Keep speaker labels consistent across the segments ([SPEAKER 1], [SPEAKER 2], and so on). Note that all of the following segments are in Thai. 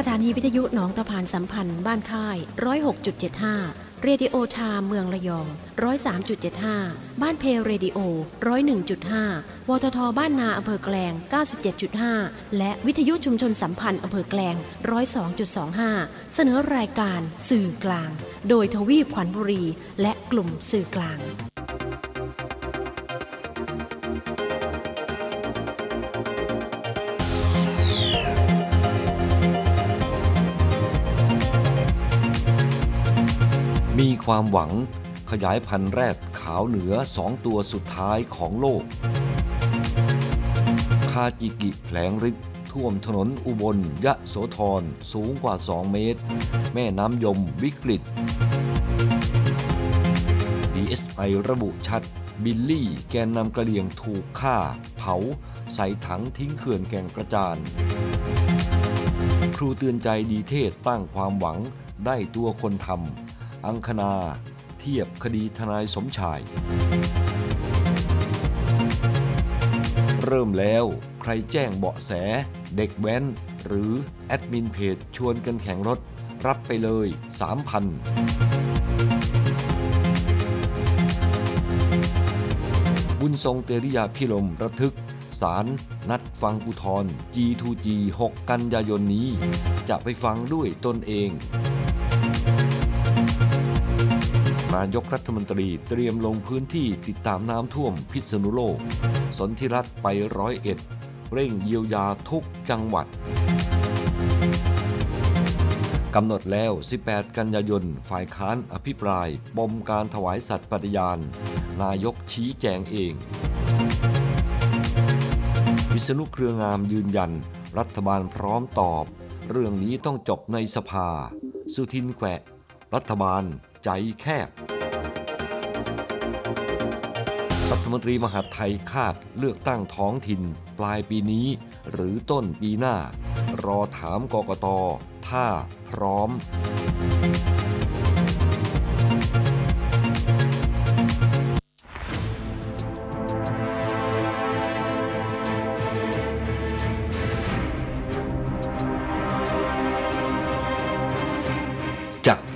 [SPEAKER 1] สถานีวิทยุหนองตะพานสัมพันธ์บ้านค่ายร้อยหกจุดเจ็ดห้าเรดิโอชาเมืองระยองร้อยสามจุดเจ็ดห้าบ้านเพเรดิโอร้อยหนึ่งจุดห้าวททบ้านนาอำเภอแกลงเก้าสิบเจ็ดจุดห้าและวิทยุชุมชนสัมพันธ์อำเภอแกลงร้อยสองจุดสองห้าเสนอรายการสื่อกลาง โดยทวีปขวัญบุรีและกลุ่มสื่อกลางความหวังขยายพันธุ์แรดขาวเหนือสองตัวสุดท้ายของโลกคาจิกิแผลงฤทธิ์ท่วมถนนอุบลยะโสธรสูงกว่า 2 เมตร แม่น้ำยม วิกฤต DSI ระบุชัดบิลลี่แกนนำกระเหลียงถูกฆ่า เผาใส่ถังทิ้งเขื่อนแก่งกระจานครูเตือนใจดีเทศตั้งความหวังได้ตัวคนทำอังคณาเทียบคดีทนายสมชาย เริ่มแล้วใครแจ้งเบาะแส เด็กแว้นหรือแอดมินเพจชวนกันแข่งรถรับไปเลย 3,000 บุญทรงเตริยาพิลมระทึกศาลนัดฟังอุทธร G2G 6 กันยายนนี้ จะไปฟังด้วยตนเองนายกรัฐมนตรีเตรียมลงพื้นที่ติดตามน้ำท่วมพิษณุโลก สนธิรัตไปร้อยเอ็ดเร่งเยียวยาทุกจังหวัดกำหนดแล้ว 18 กันยายนฝ่ายค้านอภิปรายปมการถวายสัตย์ปฏิญาณนายกชี้แจงเอง วิศนุเครืองามยืนยันรัฐบาลพร้อมตอบ เรื่องนี้ต้องจบในสภา สุทินแขวะ รัฐบาลใจแคบรัฐมนตรีมหาไทยคาดเลือกตั้งท้องถิ่นปลายปีนี้ หรือต้นปีหน้า รอถามกกตถ้าพร้อม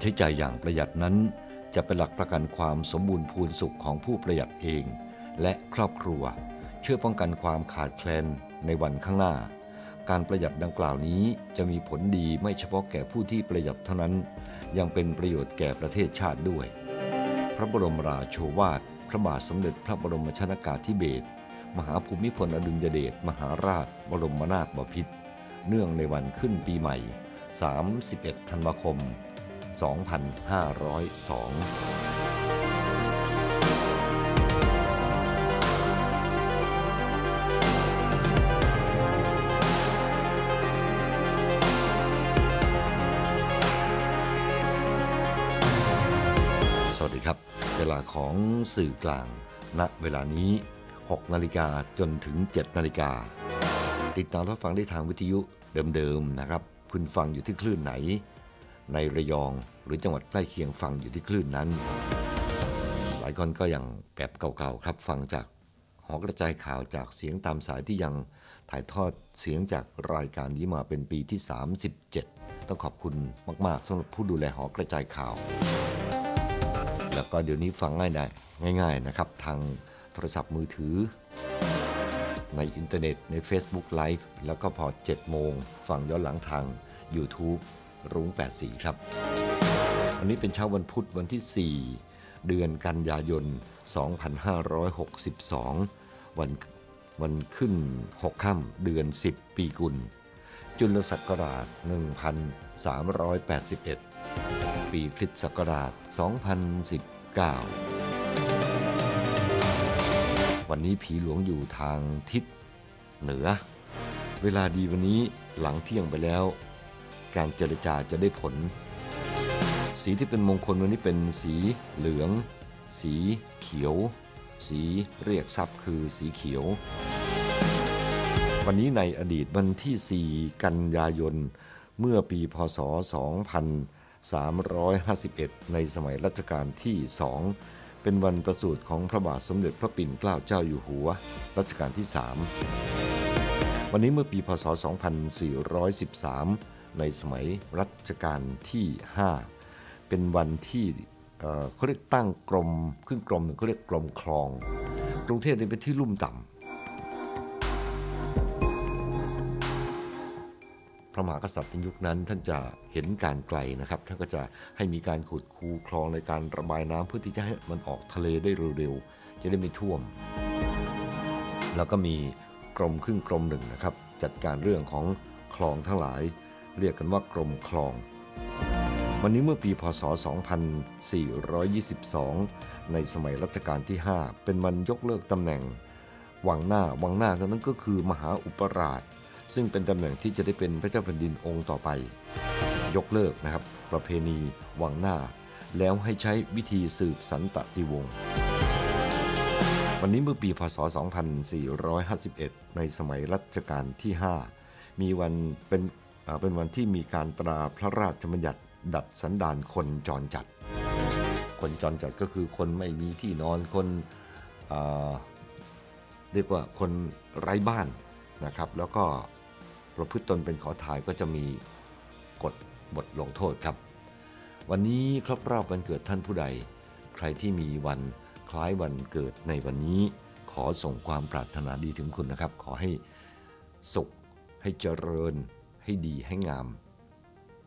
[SPEAKER 1] ใช้จ่ายอย่างประหยัดนั้นจะเป็นหลักประกันความสมบูรณ์พูนสุขของผู้ประหยัดเอง และครอบครัวช่วยป้องกันความขาดแคลนในวันข้างหน้า การประหยัดดังกล่าวนี้จะมีผลดีไม่เฉพาะแก่ผู้ที่ประหยัดเท่านั้น ยังเป็นประโยชน์แก่ประเทศชาติด้วย พระบรมราโชวาท พระบาทสมเด็จพระบรมชนากาธิเบศรมหาภูมิพลอดุลยเดชมหาราชบรมนาถบพิตรเนื่องในวันขึ้นปีใหม่ 31 ธันวาคม2502สวัสดีครับ เวลาของสื่อกลาง ณเวลานี้ 6 นาฬิกาจนถึง 7 นาฬิกา ติดตามรับฟังได้ทางวิทยุเดิมๆ นะครับ คุณฟังอยู่ที่คลื่นไหนในระยองหรือจังหวัดใกล้เคียงฟังอยู่ที่คลื่นนั้น หลายคนก็ยังแบบเก่าๆครับฟังจากหอกระจายข่าวจากเสียงตามสายที่ยังถ่ายทอดเสียงจากรายการนี้มาเป็นปีที่ 37 ต้องขอบคุณมากๆสำหรับผู้ดูแลหอกระจายข่าว แล้วก็เดี๋ยวนี้ฟังง่ายได้ง่ายๆนะครับทางโทรศัพท์มือถือ ในอินเทอร์เน็ตใน Facebook Live แล้วก็พอ7โมงฟังย้อนหลังทาง YouTube รุ้งแปดสีครับ วันนี้เป็นเช้าวันพุธวันที่ 4 เดือนกันยายน 2562 วันวันขึ้น 6ค่ำเดือน 10 ปีกุลจุลศักราช1381 ปีคริสตศักราช 2019 วันนี้ผีหลวงอยู่ทางทิศ เหนือ เวลาดีวันนี้หลังเที่ยงไปแล้วการเจรจาจะได้ผล สีที่เป็นมงคลวันนี้เป็นสีเหลือง สี เขียว สีเรียกทรัพย์คือสีเขียว วันนี้ในอดีตวันที่ 4 กันยายน เมื่อปีพศ 2351 ในสมัยรัชกาลที่สองเป็นวันประสูติของพระบาทสมเด็จพระปิ่นเกล้าเจ้าอยู่หัว รัชกาลที่สามวันนี้เมื่อปีพศ 2413ในสมัยรัชกาลที่ 5 เป็นวันที่เขาเรียกตั้งกรมขึ้นกรมเขาเรียกกรมคลอง กรุงเทพเป็นที่ลุ่มต่ำพระมหากษัตริย์ในยุคนั้นท่านจะเห็นการไกลนะครับท่านก็จะให้มีการขุดคูคลองในการระบายน้ำเพื่อที่จะให้มันออกทะเลได้เร็วๆจะได้ไม่ท่วม แล้วก็มีกรมขึ้นกรมหนึ่งนะครับ จัดการเรื่องของคลองทั้งหลายเรียกกันว่ากรมคลอง วันนี้เมื่อปีพศ 2422 ในสมัยรัชกาลที่5เป็นวันยกเลิกตำแหน่งวังหน้า วังหน้านั้นก็คือมหาอุปราช ซึ่งเป็นตำแหน่งที่จะได้เป็นพระเจ้าแผ่นดินองค์ต่อไป ยกเลิกนะครับ ประเพณีวังหน้า แล้วให้ใช้วิธีสืบสันตติวงศ์ วันนี้เมื่อปีพศ 2451 ในสมัยรัชกาลที่5มีวันเป็นเป็นวันที่มีการตราพระราชบัญญัติดัดสันดานคนจรจัด คนจรจัดก็คือคนไม่มีที่นอนคนเรียกว่าคนไร้บ้านนะครับ แล้วก็ประพฤติตนเป็นขอทายก็จะมีกฎบทลงโทษครับ วันนี้ครบรอบวันเกิดท่านผู้ใด ใครที่มีวันคล้ายวันเกิดในวันนี้ ขอส่งความปรารถนาดีถึงคุณนะครับ ขอให้สุขให้เจริญให้ดีให้งาม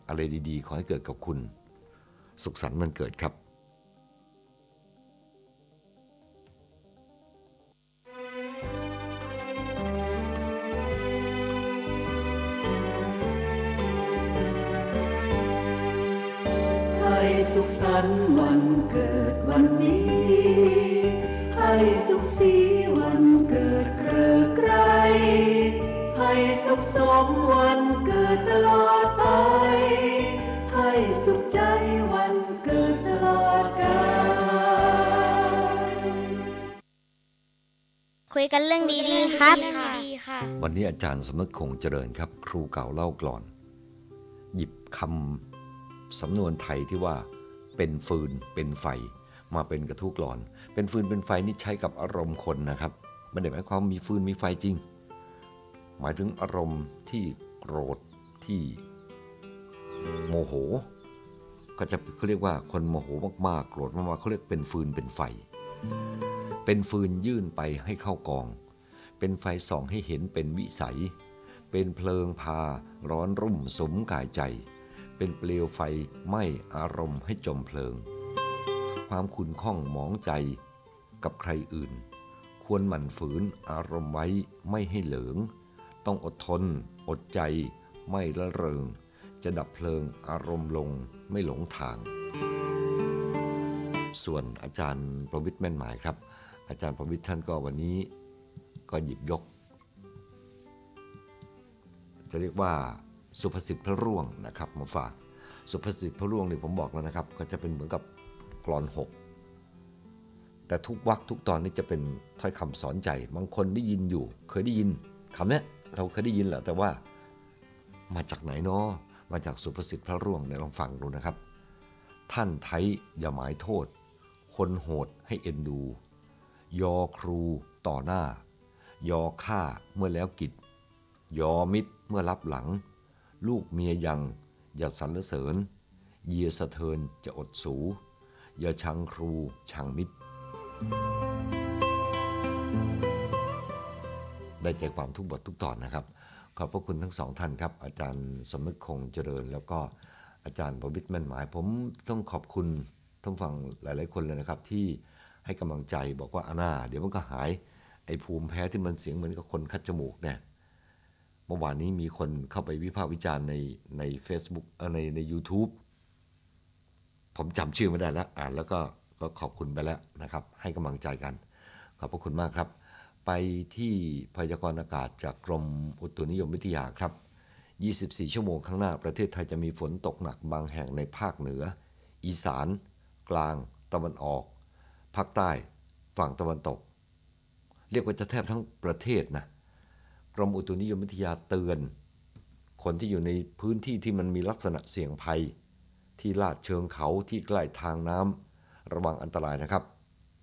[SPEAKER 1] อะไรดี ๆ ขอให้เกิดกับคุณ สุขสันต์วันเกิดครับสุขสันต์วันเกิดวันนี้ ให้สุขสีวันเกิดเกิดใไรสุขสมวันเกิดตลอดไปให้สุขใจวันเกิดตลอดกาลคุยกันเรื่องดีๆครับวันนี้อาจารย์สมนึกคงเจริญครับ ครูเก่าเล่ากลอน หยิบคำสำนวนไทยที่ว่า เป็นฟืนเป็นไฟมาเป็นกระทุกลอน เป็นฟืนเป็นไฟนี่ใช้กับอารมณ์คนนะครับ มันหมายความมีฟืนมีไฟจริงหมายถึงอารมณ์ที่โกรธที่ โมโห ก็จะเขาเรียกว่าคนโมโหมากๆโกรธมากๆเขาเรียกเป็นฟืนเป็นไฟ เป็นฟืนยื่นไปให้เข้ากอง เป็นไฟส่องให้เห็นเป็นวิสัย เป็นเพลิงพาร้อนรุ่มสมกายใจ เป็นเปลวไฟไหม้อารมณ์ให้จมเพลิง ความขุนข้องหมองใจกับใครอื่น ควรหมั่นฝืนอารมณ์ไว้ไม่ให้เหลืองต้องอดทน อดใจไม่ละเริง จะดับเพลิงอารมณ์ลงไม่หลงทาง ส่วนอาจารย์ ประวิทย์แม่นหมายครับ อาจารย์ประวิทย์ท่านก็วันนี้ก็หยิบยก จะเรียกว่าสุภาษิตพระร่วงนะครับมาฝากสุภาษิตพระร่วงนี่ผมบอกแล้วนะครับ ก็จะเป็นเหมือนกับกรอนหกแต่ทุกวักทุกตอนนี้จะเป็นถ้อยคำสอนใจบางคนได้ยินอยู่ เคยได้ยินคำนี้เราเคยได้ยินแหละแต่ว่ามาจากไหนเนาะมาจากสุภสิทธิ์พระร่วงเนี่ยลองฟังดูนะครับ ท่านไทยอย่าหมายโทษ คนโหดให้เอ็นดู ยอครูต่อหน้า ยอฆ่าเมื่อแล้วกิจยอมิตรเมื่อรับหลัง ลูกเมียยัง อย่าสรรเสริญ เยียสะเทินจะอดสู อย่าชังครูชังมิตร thank you ได้ใจความทุกบททุกตอนนะครับ ขอบพระคุณทั้งสองท่านครับ อาจารย์สมนึกคงเจริญ แล้วก็อาจารย์ประวิตรแม่นหมาย ผมต้องขอบคุณท่านฟังหลายๆคนเลยนะครับ ที่ให้กำลังใจบอกว่าอาน่าเดี๋ยวมันก็หาย ไอภูมิแพ้ที่มันเสียงเหมือนกับคนคัดจมูกเนี่ยเมื่อวานนี้มีคนเข้าไปวิพากษ์วิจารณ์ในใน Facebook ในใน u t u b e ผมจำชื่อไม่ได้แล้วอ่านแล้วก็ก็ขอบคุณไปแล้วนะครับ ให้กำลังใจกัน ขอบพระคุณมากครับไปที่พยากรณ์อากาศจากกรมอุตุนิยมวิทยาครับ 24 ชั่วโมงข้างหน้าประเทศไทยจะมีฝนตกหนักบางแห่งในภาคเหนือ อีสาน กลาง ตะวันออก ภาคใต้ ฝั่งตะวันตก เรียกว่าจะแทบทั้งประเทศนะ กรมอุตุนิยมวิทยาเตือนคนที่อยู่ในพื้นที่ที่มันมีลักษณะเสี่ยงภัย ที่ลาดเชิงเขาที่ใกล้ทางน้ำระวังอันตรายนะครับ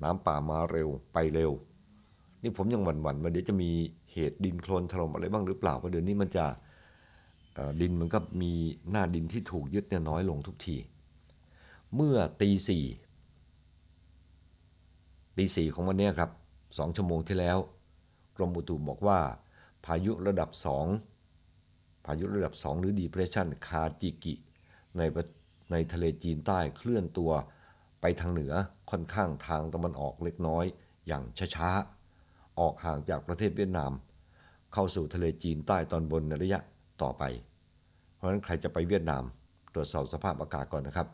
[SPEAKER 1] น้ำป่ามาเร็วไปเร็วนี่ผมยังหวั่นๆว่าเดี๋ยวจะมีเหตุดินโคลนถล่มอะไรบ้างหรือเปล่าเพราะเดี๋ยวนี้มันจะดินมันก็มีหน้าดินที่ถูกยึดเนี่ยน้อยลงทุกที เมื่อตีสี่ตีสี่ของวันนี้ครับสองชั่วโมงที่แล้วกรมอุตุบอกว่า พายุระดับสองพายุระดับสองหรือดีเพรสชันคาจิกิในในทะเลจีนใต้เคลื่อนตัวไปทางเหนือค่อนข้างทางตะวันออกเล็กน้อยอย่างช้าๆออกห่างจากประเทศเวียดนาม เข้าสู่ทะเลจีนใต้ตอนบนในระยะต่อไป เพราะฉะนั้นใครจะไปเวียดนามตรวจสอบสภาพอากาศก่อนนะครับ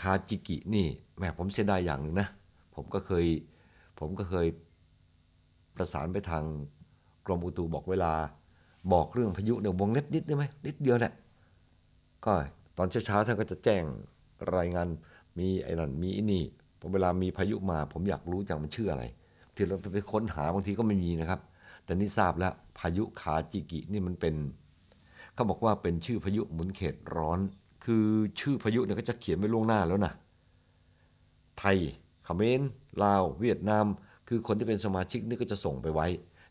[SPEAKER 1] คาจิกินี่ แม่ผมเสียดายอย่างหนึ่งนะผมก็เคยผมก็เคยประสานไปทางกรมอุตุบอกเวลาบอกเรื่องพายุเดี๋ยววงเล็บนิดได้ไหมนิดเดียวแหละก็ตอนเช้าๆท่านก็จะแจ้งรายงานมีไอ้นั่นมีอนี่ผมเวลามีพายุมา ผมอยากรู้จังมันชื่ออะไรที่เราจะไปค้นหาบางทีก็ไม่มีนะครับ แต่นี่ทราบแล้วพายุขาจิกินี่มันเป็น เขาบอกว่าเป็นชื่อพายุหมุนเขตร้อน คือชื่อพายุเนี่ยก็จะเขียนไว้ล่วงหน้าแล้วนะ ไทยเขมรลาว เวียดนาม คือคนที่เป็นสมาชิกนี่ก็จะส่งไปไว้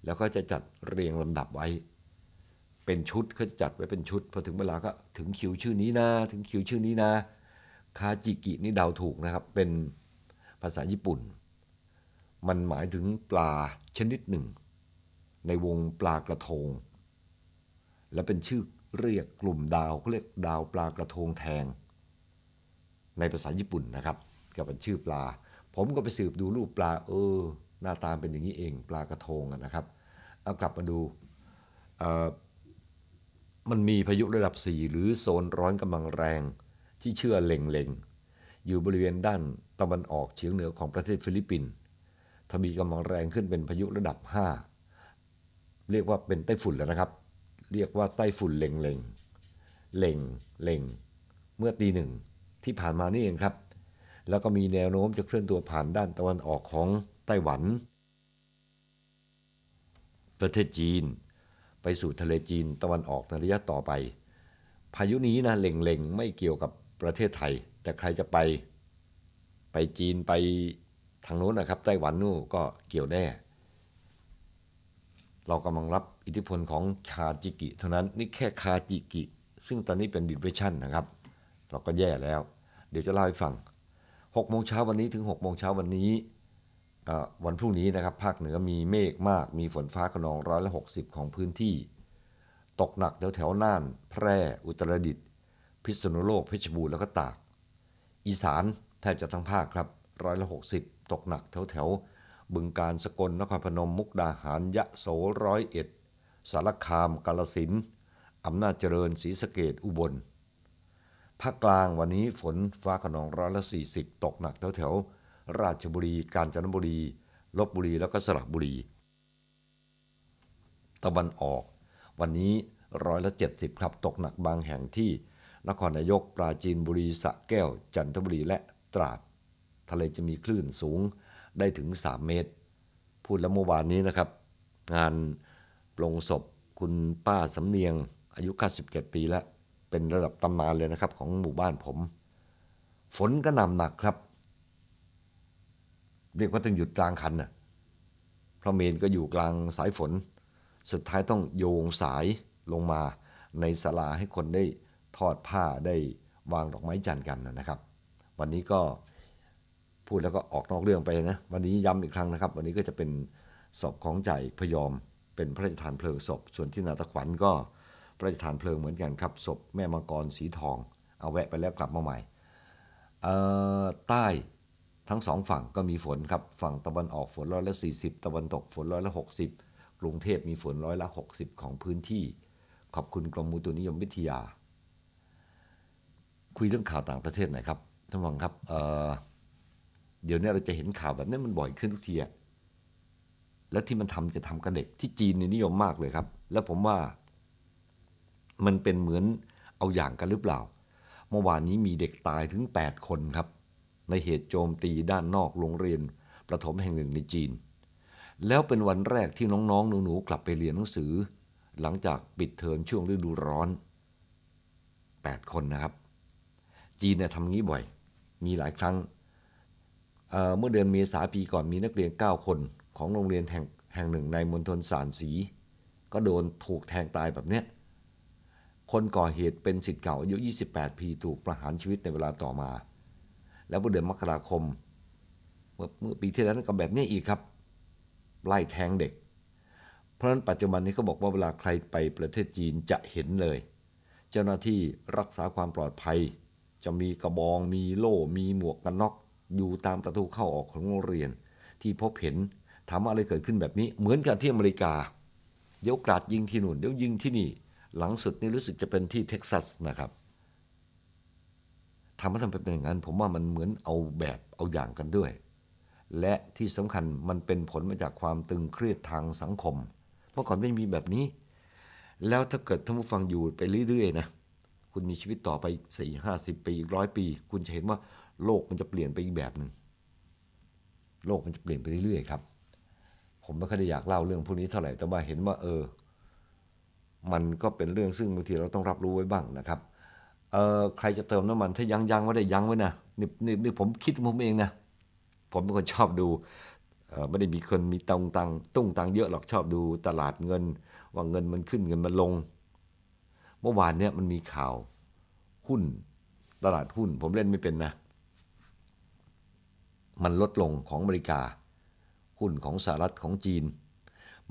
[SPEAKER 1] แล้วก็จะจัดเรียงลำดับไว้ เป็นชุดเขาจะจัดไว้เป็นชุดพอถึงเวลาก็ถึงคิวชื่อนี้นะถึงคิวชื่อนี้นะคาจิกินี่เดาถูกนะครับเป็นภาษาญี่ปุ่นมันหมายถึงปลาชนิดหนึ่งในวงปลากระทง และเป็นชื่อเรียกกลุ่มดาวเขาเรียกดาวปลากระทงแทง ในภาษาญี่ปุ่นนะครับก็เป็นชื่อปลา ผมก็ไปสืบดูรูปปลาเออหน้าตาเป็นอย่างนี้เอง ปลากระทงนะครับเอากลับมาดูมันมีพายุระดับ 4 หรือโซนร้อนกำลังแรงที่เชื่อเล็งๆอยู่บริเวณด้านตะวันออกเฉียงเหนือของประเทศฟิลิปปินส์ทวีกำลังแรงขึ้นเป็นพายุระดับ 5 เรียกว่าเป็นไต้ฝุ่นแล้วนะครับ เรียกว่าไต้ฝุ่นเล็งเล็งเล็งเล็งเมื่อตีหนึ่งที่ผ่านมานี่เองครับ แล้วก็มีแนวโน้มจะเคลื่อนตัวผ่านด้านตะวันออกของไต้หวัน ประเทศจีน ไปสู่ทะเลจีนตะวันออกในระยะต่อไป พายุนี้นะเล็งเล็งไม่เกี่ยวกับประเทศไทย แต่ใครจะไปไปจีนไปทางโน้นนะครับไต้หวันนู่นก็เกี่ยวแน่ เรากำลังรับอิทธิพลของคาจิกิ เท่านั้นนี่แค่คาจิกิ ซึ่งตอนนี้เป็นดิเรชันนะครับ เราก็แย่แล้ว เดี๋ยวจะเล่าให้ฟัง6โมงเช้าวันนี้ถึง6โมงเช้าวันนี้ วันพรุ่งนี้นะครับ ภาคเหนือมีเมฆมาก มีฝนฟ้าขนองร้อยละิบของพื้นที่ ตกหนักแถวแถวน่าน แพร่อุตรดิตถ์พิษณุโลกเพชรบูรณ์แล้วก็ตาก อีสานแทบจะทั้งภาคครับร้อยละหกสิบตกหนักแถวแถวบึงการสกลนครพนมมุกดาหารยะโสร้อยเอ็ดสารคามกาลสินอำนาจเจริญศรีสะเกดอุบลภาคกลางวันนี้ฝนฟ้าขนองร้อยละสี่สิบตกหนักแถวแถวราชบุรีกาญจนบุรีลบบุรีแล้วก็สระบุรี ตะวันออกวันนี้ร้อยละเจ็ดสิบครับตกหนักบางแห่งที่นครนายกปราจีนบุรีสะแก้วจันทบุรีและตราดะเลจะมีคลื่นสูงได้ถึง 3 เมตร พูดแล้วเมื่อวานนี้นะครับ งานปลงศพคุณป้าสำเนียงอายุ97ปีแล้ว เป็นระดับตำนานเลยนะครับ ของหมู่บ้านผม ฝนก็นำหนักครับ เรียกว่าต้องหยุดกลางคันนะ่ะพราะเมนก็อยู่กลางสายฝน สุดท้ายต้องโยงสายลงมาในศาลาให้คนได้ทอดผ้าได้วางดอกไม้จันทร์กันนะครับ วันนี้ก็พูดแล้วก็ออกนอกเรื่องไปนะ วันนี้ย้ำอีกครั้งนะครับ วันนี้ก็จะเป็นศพของใจพยอม เป็นพระราชทานเพลิงศพส่วนที่นาตะขวัญก็พระราชทานเพลิงเหมือนกันครับ ศพแม่มังกรสีทอง เอาแวะไปแล้วกลับมาใหม่ใต้ทั้งสองฝั่งก็มีฝนครับฝั่งตะวันออกฝนร้อยละสีตะวันตกฝนร้อยละหกกรุงเทพมีฝนร้อยละ 60 ของพื้นที่ ขอบคุณกรมอุตุนิยมวิทยา คุยเรื่องข่าวต่างประเทศหน่อยครับท่าน้ังครับเดี๋ยวนี้เราจะเห็นข่าวแบบนี้มันบ่อยขึ้นทุกทีอะแล้วที่มันทำจะทำกับเด็กที่จีนนิยมมากเลยครับ แล้วผมว่ามันเป็นเหมือนเอาอย่างกันหรือเปล่า เมื่อวานนี้มีเด็กตายถึง 8 คนครับ ในเหตุโจมตีด้านนอกโรงเรียน ประถมแห่งหนึ่งในจีน แล้วเป็นวันแรกที่น้องๆหนูๆกลับไปเรียนหนังสือ หลังจากปิดเทอมช่วงฤดูร้อน 8 คนนะครับ จีนเนี่ยทำงี้บ่อย มีหลายครั้งเมื่อเดือนเมษาปีก่อนมีนักเรียน 9 คนของโรงเรียนแห่งแห่งหนึ่งในมณฑลสารสีก็โดนถูกแทงตายแบบเนี้ย คนก่อเหตุเป็นสิทธิ์เก่าอายุ 28 ปีถูกประหารชีวิตในเวลาต่อมา แล้วเมื่อเดือนมกราคม เมื่อปีที่แล้วก็แบบนี้อีกครับ ไล่แทงเด็ก เพราะฉะนั้นปัจจุบันนี้เขาบอกว่าเวลาใครไปประเทศจีนจะเห็นเลย เจ้าหน้าที่รักษาความปลอดภัย จะมีกระบองมีโล่มีหมวกกันน็อกอยู่ตามประตูเข้าออกของโรงเรียน ที่พบเห็น ถามอะไรเกิดขึ้นแบบนี้เหมือนกับที่อเมริกาเดี๋ยวกราดยิงที่นู่น เดี๋ยวยิงที่นี่ หลังสุดนี่รู้สึกจะเป็นที่เท็กซัสนะครับทำมาทำเป็นอย่างนั้นผมว่ามันเหมือนเอาแบบเอาอย่างกันด้วย และที่สำคัญมันเป็นผลมาจากความตึงเครียดทางสังคมเมื่อก่อนไม่มีแบบนี้ แล้วถ้าเกิดท่านผู้ฟังอยู่ไปเรื่อยๆนะคุณมีชีวิตต่อไป4 5 0 ปีอีกร้อยปี คุณจะเห็นว่าโลกมันจะเปลี่ยนไปอีกแบบหนึ่ง โลกมันจะเปลี่ยนไปเรื่อยๆครับ ผมไม่ค่อยได้อยากเล่าเรื่องพวกนี้เท่าไหร่ แต่ว่าเห็นว่า เออ มันก็เป็นเรื่องซึ่งบางทีเราต้องรับรู้ไว้บ้างนะครับ เออใครจะเติมน้ำมันถ้ายังยังไว้ได้ยังไว้นะนี่นี่นี่ผมคิดผมเองนะ ผมเป็นคนชอบดูไม่ได้มีคนมีตองตังตุ้งตังเยอะหรอกชอบดูตลาดเงิน ว่าเงินมันขึ้นเงินมันลง เมื่อวานเนี้ยมันมีข่าวหุ้นตลาดหุ้นผมเล่นไม่เป็นนะมันลดลงของอเมริกา หุ้นของสหรัฐของจีน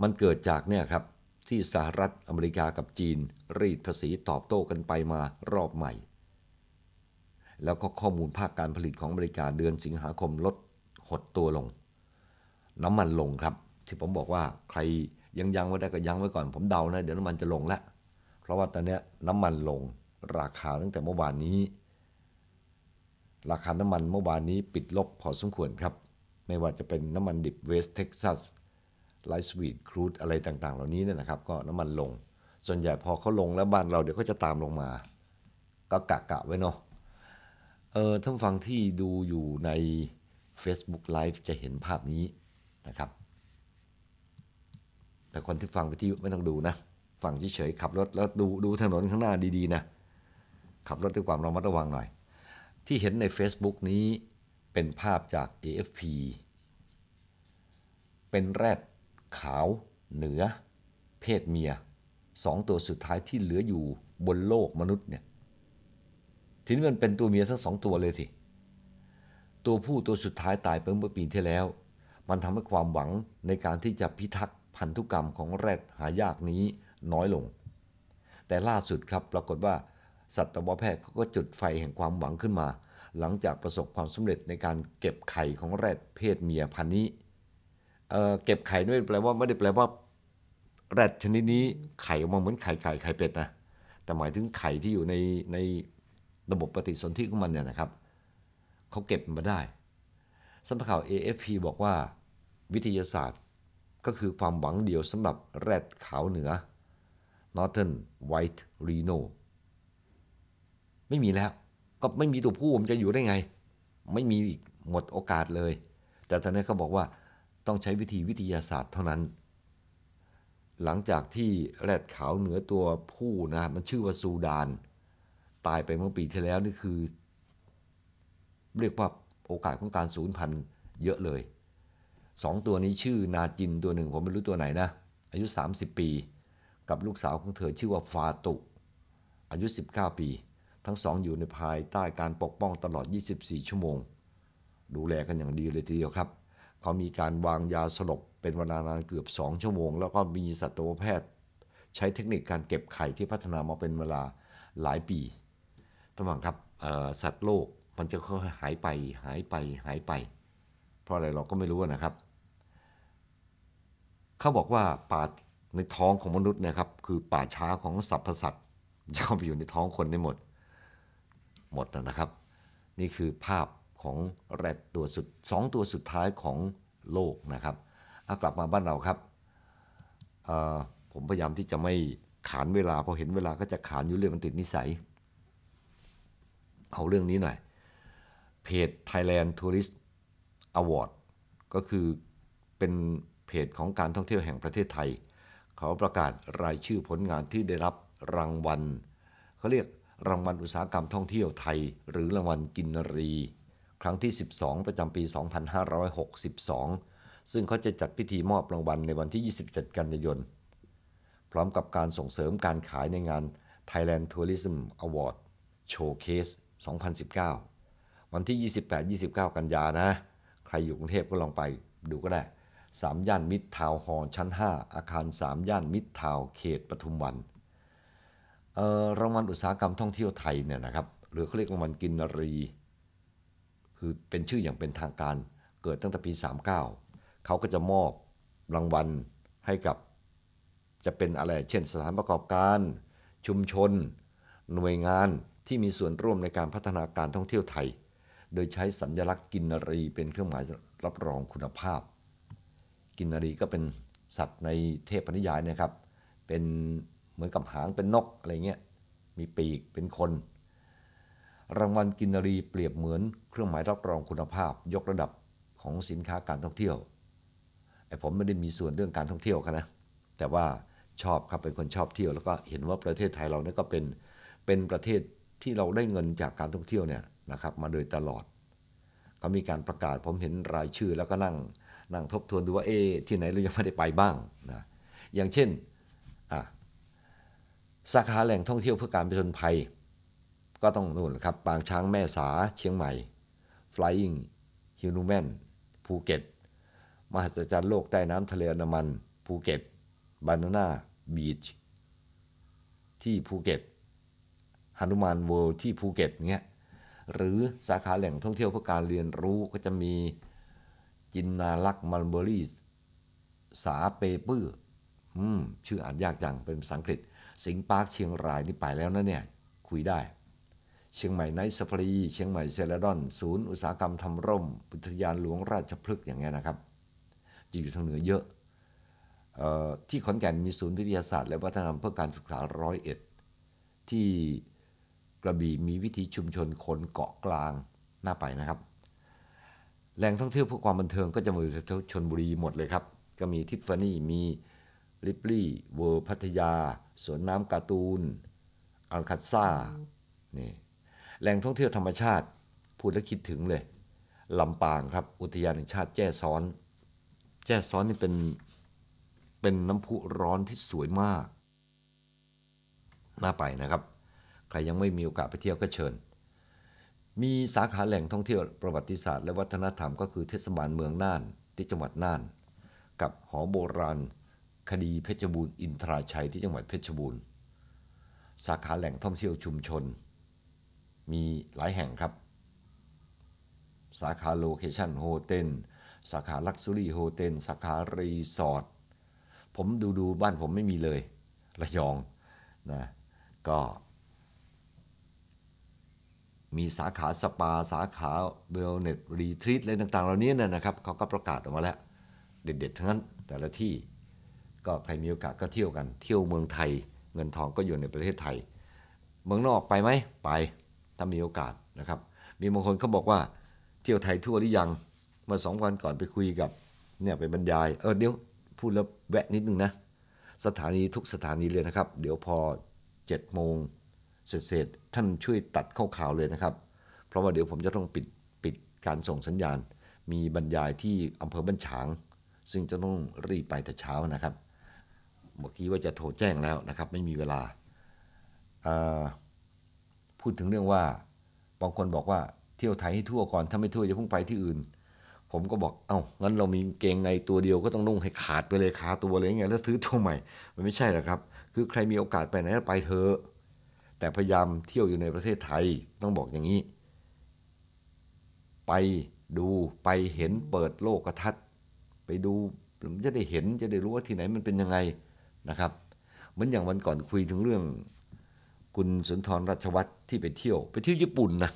[SPEAKER 1] มันเกิดจากเนี่ยครับที่สหรัฐอเมริกากับจีน รีดภาษีตอบโต้กันไปมารอบใหม่ แล้วก็ข้อมูลภาคการผลิตของอเมริกาเดือนสิงหาคมลดหดตัวลง น้ำมันลงครับที่ผมบอกว่าใครยังยังไว้ได้ก็ยังไว้ก่อนผมเดานะ เดี๋ยวน้ำมันจะลงแล้วเพราะว่าตอนนี้น้ำมันลงราคาตั้งแต่เมื่อวานนี้ราคาน้ำมันเมื่อวานนี้ปิดลบพอสมควรครับ ไม่ว่าจะเป็นน้ำมันดิบเวสเท็กซัส ไลท์สวีท ครูด อะไรต่างๆเหล่านี้เนี่ยนะครับ ก็น้ำมันลง ส่วนใหญ่พอเขาลงแล้วบ้านเราเดี๋ยวก็จะตามลงมา ก็กะกะไว้เนาะเออท่านฟังที่ดูอยู่ใน Facebook Live จะเห็นภาพนี้นะครับ แต่คนที่ฟังไปที่ไม่ต้องดูนะ ฟังเฉยๆขับรถแล้วดูดูถนนข้างหน้าดีๆนะขับรถด้วยความระมัดระวังหน่อยที่เห็นใน Facebook นี้เป็นภาพจาก AFP เป็นแรดขาวเหนือเพศเมียสองตัวสุดท้ายที่เหลืออยู่บนโลกมนุษย์เนี่ย ทีนี้มันเป็นตัวเมียทั้งสองตัวเลยทีตัวผู้ตัวสุดท้ายตายไปเมื่อปีที่แล้ว มันทำให้ความหวังในการที่จะพิทักษ์พันธุกรรมของแรดหายากนี้น้อยลง แต่ล่าสุดครับปรากฏว่าสัตวแพทย์เขาก็จุดไฟแห่งความหวังขึ้นมา หลังจากประสบความสำเร็จในการเก็บไข่ของแรดเพศเมียพันนี้เเก็บไข่ไม่ได้แปลว่าไม่ได้แปลว่า แรดชนิดนี้ไข่ออกมาเหมือนไข่ไก่ไข่เป็ดนะแต่หมายถึงไข่ที่อยู่ในในระบบปฏิสนธิของมันเนี่ยนะครับเขาเก็บมาได้สำนักข่าว AFP บอกว่า วิทยาศาสตร์ก็คือความหวังเดียวสำหรับแรดขาวเหนือ Northern White Rhino ไม่มีแล้วก็ไม่มีตัวผู้มันจะอยู่ได้ไง ไม่มีอีกหมดโอกาสเลย แต่ตอนนี้เขาบอกว่าต้องใช้วิธีวิทยาศาสตร์เท่านั้น หลังจากที่แรดขาวเหนือตัวผู้ นะ มันชื่อว่าซูดาน ตายไปเมื่อปีที่แล้วนี่คือ เรียกว่าโอกาสของการสูญพันธุ์เยอะเลยสองตัวนี้ชื่อนาจินตัวหนึ่ง ผมไม่รู้ตัวไหนนะ อายุ 30 ปี กับลูกสาวของเธอชื่อว่าฟาตุ อายุ 19 ปีทั้งสองอยู่ในภายใต้การปกป้องตลอด 24 ชั่วโมง ดูแลกันอย่างดีเลยทีเดียวครับ เขามีการวางยาสลบเป็นเวลานานเกือบ 2 ชั่วโมง แล้วก็มีสัตวแพทย์ ใช้เทคนิคการเก็บไข่ที่พัฒนามาเป็นเวลาหลายปีตงรวจครับสัตว์โลกมันจะค่อยหายไปหายไปหายไป เพราะอะไรเราก็ไม่รู้นะครับ เขาบอกว่าป่าในท้องของมนุษย์นะครับคือป่าช้าของสรรพสัตว์จะเมาไปอยู่ในท้องคนได้หมดหมดนะครับ นี่คือภาพของแรดตัวสุดสองตัวสุดท้ายของโลกนะครับเอากลับมาบ้านเราครับ ผมพยายามที่จะไม่ขานเวลาพอเห็นเวลาก็จะขานอยู่เรื่องมันติดนิสัย เอาเรื่องนี้หน่อย เพจ Thailand Tourist Award ก็คือเป็นเพจของการท่องเที่ยวแห่งประเทศไทย เขาประกาศรายชื่อผลงานที่ได้รับรางวัลเขาเรียกรางวัลอุตสาหกรรมท่องเที่ยวไทย หรือรางวัลกินรี ครั้งที่ 12 ประจำปี 2562 ซึ่งเขาจะจัดพิธีมอบรางวัลในวันที่ 27 กันยายนพร้อมกับการส่งเสริมการขายในงาน Thailand Tourism Award Showcase 2019 วันที่ 28-29 กันยานะ ใครอยู่กรุงเทพก็ลองไปดูก็ได้ 3 ย่านมิตรทาวน์ฮอลชั้น 5 อาคาร 3 ย่านมิตรทาวน์เขตปทุมวันรางวัลอุตสาหกรรมท่องเที่ยวไทยเนี่ยนะครับ หรือเขาเรียกรางวัลกินรี คือเป็นชื่ออย่างเป็นทางการเกิดตั้งแต่ปี 39 เขาก็จะมอบรางวัลให้กับจะเป็นอะไรเช่นสถานประกอบการ ชุมชน หน่วยงานที่มีส่วนร่วมในการพัฒนาการท่องเที่ยวไทย โดยใช้สัญลักษณ์กินรี เป็นเครื่องหมายรับรองคุณภาพ กินรีก็เป็นสัตว์ในเทพนิยายนะครับ เป็นเหมือนกับหางเป็นนกอะไรเงี้ย มีปีกเป็นคน รางวัลกินรีเปรียบเหมือนเครื่องหมายรับรองคุณภาพยกระดับของสินค้าการท่องเที่ยว ไอผมไม่ได้มีส่วนเรื่องการท่องเที่ยวครับนะ แต่ว่าชอบครับเป็นคนชอบเที่ยวแล้วก็เห็นว่าประเทศไทยเราเนี่ยก็เป็น เป็นประเทศที่เราได้เงินจากการท่องเที่ยวเนี่ยนะครับ มาโดยตลอด ก็มีการประกาศผมเห็นรายชื่อแล้วก็นั่ง นั่งทบทวนดูว่าเอ๊ที่ไหนเรายังไม่ได้ไปบ้างนะ อย่างเช่น อ่ะสาขาแหล่งท่องเที่ยวเพื่อการผจญภัย ก็ต้องนู่นครับปางช้างแม่สาเชียงใหม่ Flying Human ภูเก็ตมหัศจรรย์โลกใต้น้ำทะเลอันามันภูเก็ตบานาน่าบีชที่ภูเก็ตฮนุมานเวิลด์ที่ภูเก็ตเงี้ย หรือสาขาแหล่งท่องเที่ยวเพื่อการเรียนรู้ก็จะมี จินนาลักมัลเบอรี่สาเปเปอร์ชื่ออ่านยากจัง เป็นภาษาอังกฤษสิงห์ปาร์คเชียงรายนี่ไปแล้วนะเนี่ย คุยได้ เชียงใหม่ไนท์ซาฟารี เชียงใหม่เซเลดอน ศูนย์อุตสาหกรรมทำร่มพุทธยานหลวงราชพฤกษ์อย่างเงี้ยนะครับจะอยู่ทางเหนือเยอะออที่ขอนแก่นมีศูนย์วิทยาศาสตร์ และวัฒนธรรมเพื่อการศึกษาร้อยเอ็ดที่กระบี่มีวิถีชุมชนคนเกาะกลางน่าไปนะครับแหล่งท่องเที่ยวเพื่อความบันเทิงก็จะมาอยู่แถวชนบุรีหมดเลยครับก็มีทิฟฟานี่มีลิปลี่เวอร์พัทยา สวนน้ำการ์ตูนอัลคัตซ่านี่แหล่งท่องเที่ยวธรรมชาติ พูดแล้วคิดถึงเลย ลำปางครับอุทยานแห่งชาติแจ้ซ้อน แจ้ซ้อนนี่เป็นเป็นน้ำพุร้อนที่สวยมากน่าไปนะครับ ใครยังไม่มีโอกาสไปเที่ยวก็เชิญ มีสาขาแหล่งท่องเที่ยวประวัติศาสตร์และวัฒนธรรมก็คือเทศบาลเมืองน่านที่จังหวัดน่าน กับหอโบราณคดีเพชรบูรณ์อินทราชัยที่จังหวัดเพชรบูรณ์ สาขาแหล่งท่องเที่ยวชุมชน มีหลายแห่งครับ สาขาโลเคชั่นโฮเทลสาขาลักซ์รี่โฮเทลสาขารีสอร์ท ผมดูดูบ้านผมไม่มีเลยระยองนะก็ มีสาขาสปา สาขาเบลเน็ตรีทรีตอะไรต่างๆเหล่านี้นะครับ เขาก็ประกาศออกมาแล้วเด็ด ๆ ทั้งนั้นแต่ละที่ก็ใครมีโอกาสก็เที่ยวกัน เที่ยวเมืองไทยเงินทองก็อยู่ในประเทศไทยเมืองนอกไปไหม ไปถ้ามีโอกาสนะครับ มีบางคนเขาบอกว่า เที่ยวไทยทั่วหรือยังเมื่อสองวันก่อนไปคุยกับเนี่ยไปบรรยายเออเดี๋ยวพูดแล้วแวะนิดนึงนะ สถานีทุกสถานีเลยนะครับ เดี๋ยวพอ7จ็ดโมงเสร็จเสร็จท่านช่วยตัดเข้าข่าวเลยนะครับ เพราะว่าเดี๋ยวผมจะต้องปิดปิดการส่งสัญญาณ มีบรรยายที่อำเภอบ้านฉาง ซึ่งจะต้องรีบไปแต่เช้านะครับเมื่อกี้ว่าจะโทรแจ้งแล้วนะครับ ไม่มีเวลา พูดถึงเรื่องว่าบางคนบอกว่าเที่ยวไทยให้ทั่วก่อน ถ้าไม่ทั่วจะพุ่งไปที่อื่น ผมก็บอกเอา้างั้นเรามีเกงในตัวเดียวก็ต้องนุ่งให้ขาดไปเลยขาตัวเลยไง แล้วซื้อตัวใหม่มันไม่ใช่หรอกครับ คือใครมีโอกาสไปไหนไปเถอะแต่พยายามเที่ยวอยู่ในประเทศไทยต้องบอกอย่างนี้ ไปดูไปเห็นเปิดโลกกทัดไปดูจะได้เห็นจะได้รู้ว่าที่ไหนมันเป็นยังไงนะครับเหมือนอย่างวันก่อนคุยถึงเรื่อง คุณสุนทรรัชวัตรที่ไปเที่ยว ไปเที่ยวญี่ปุ่นนะ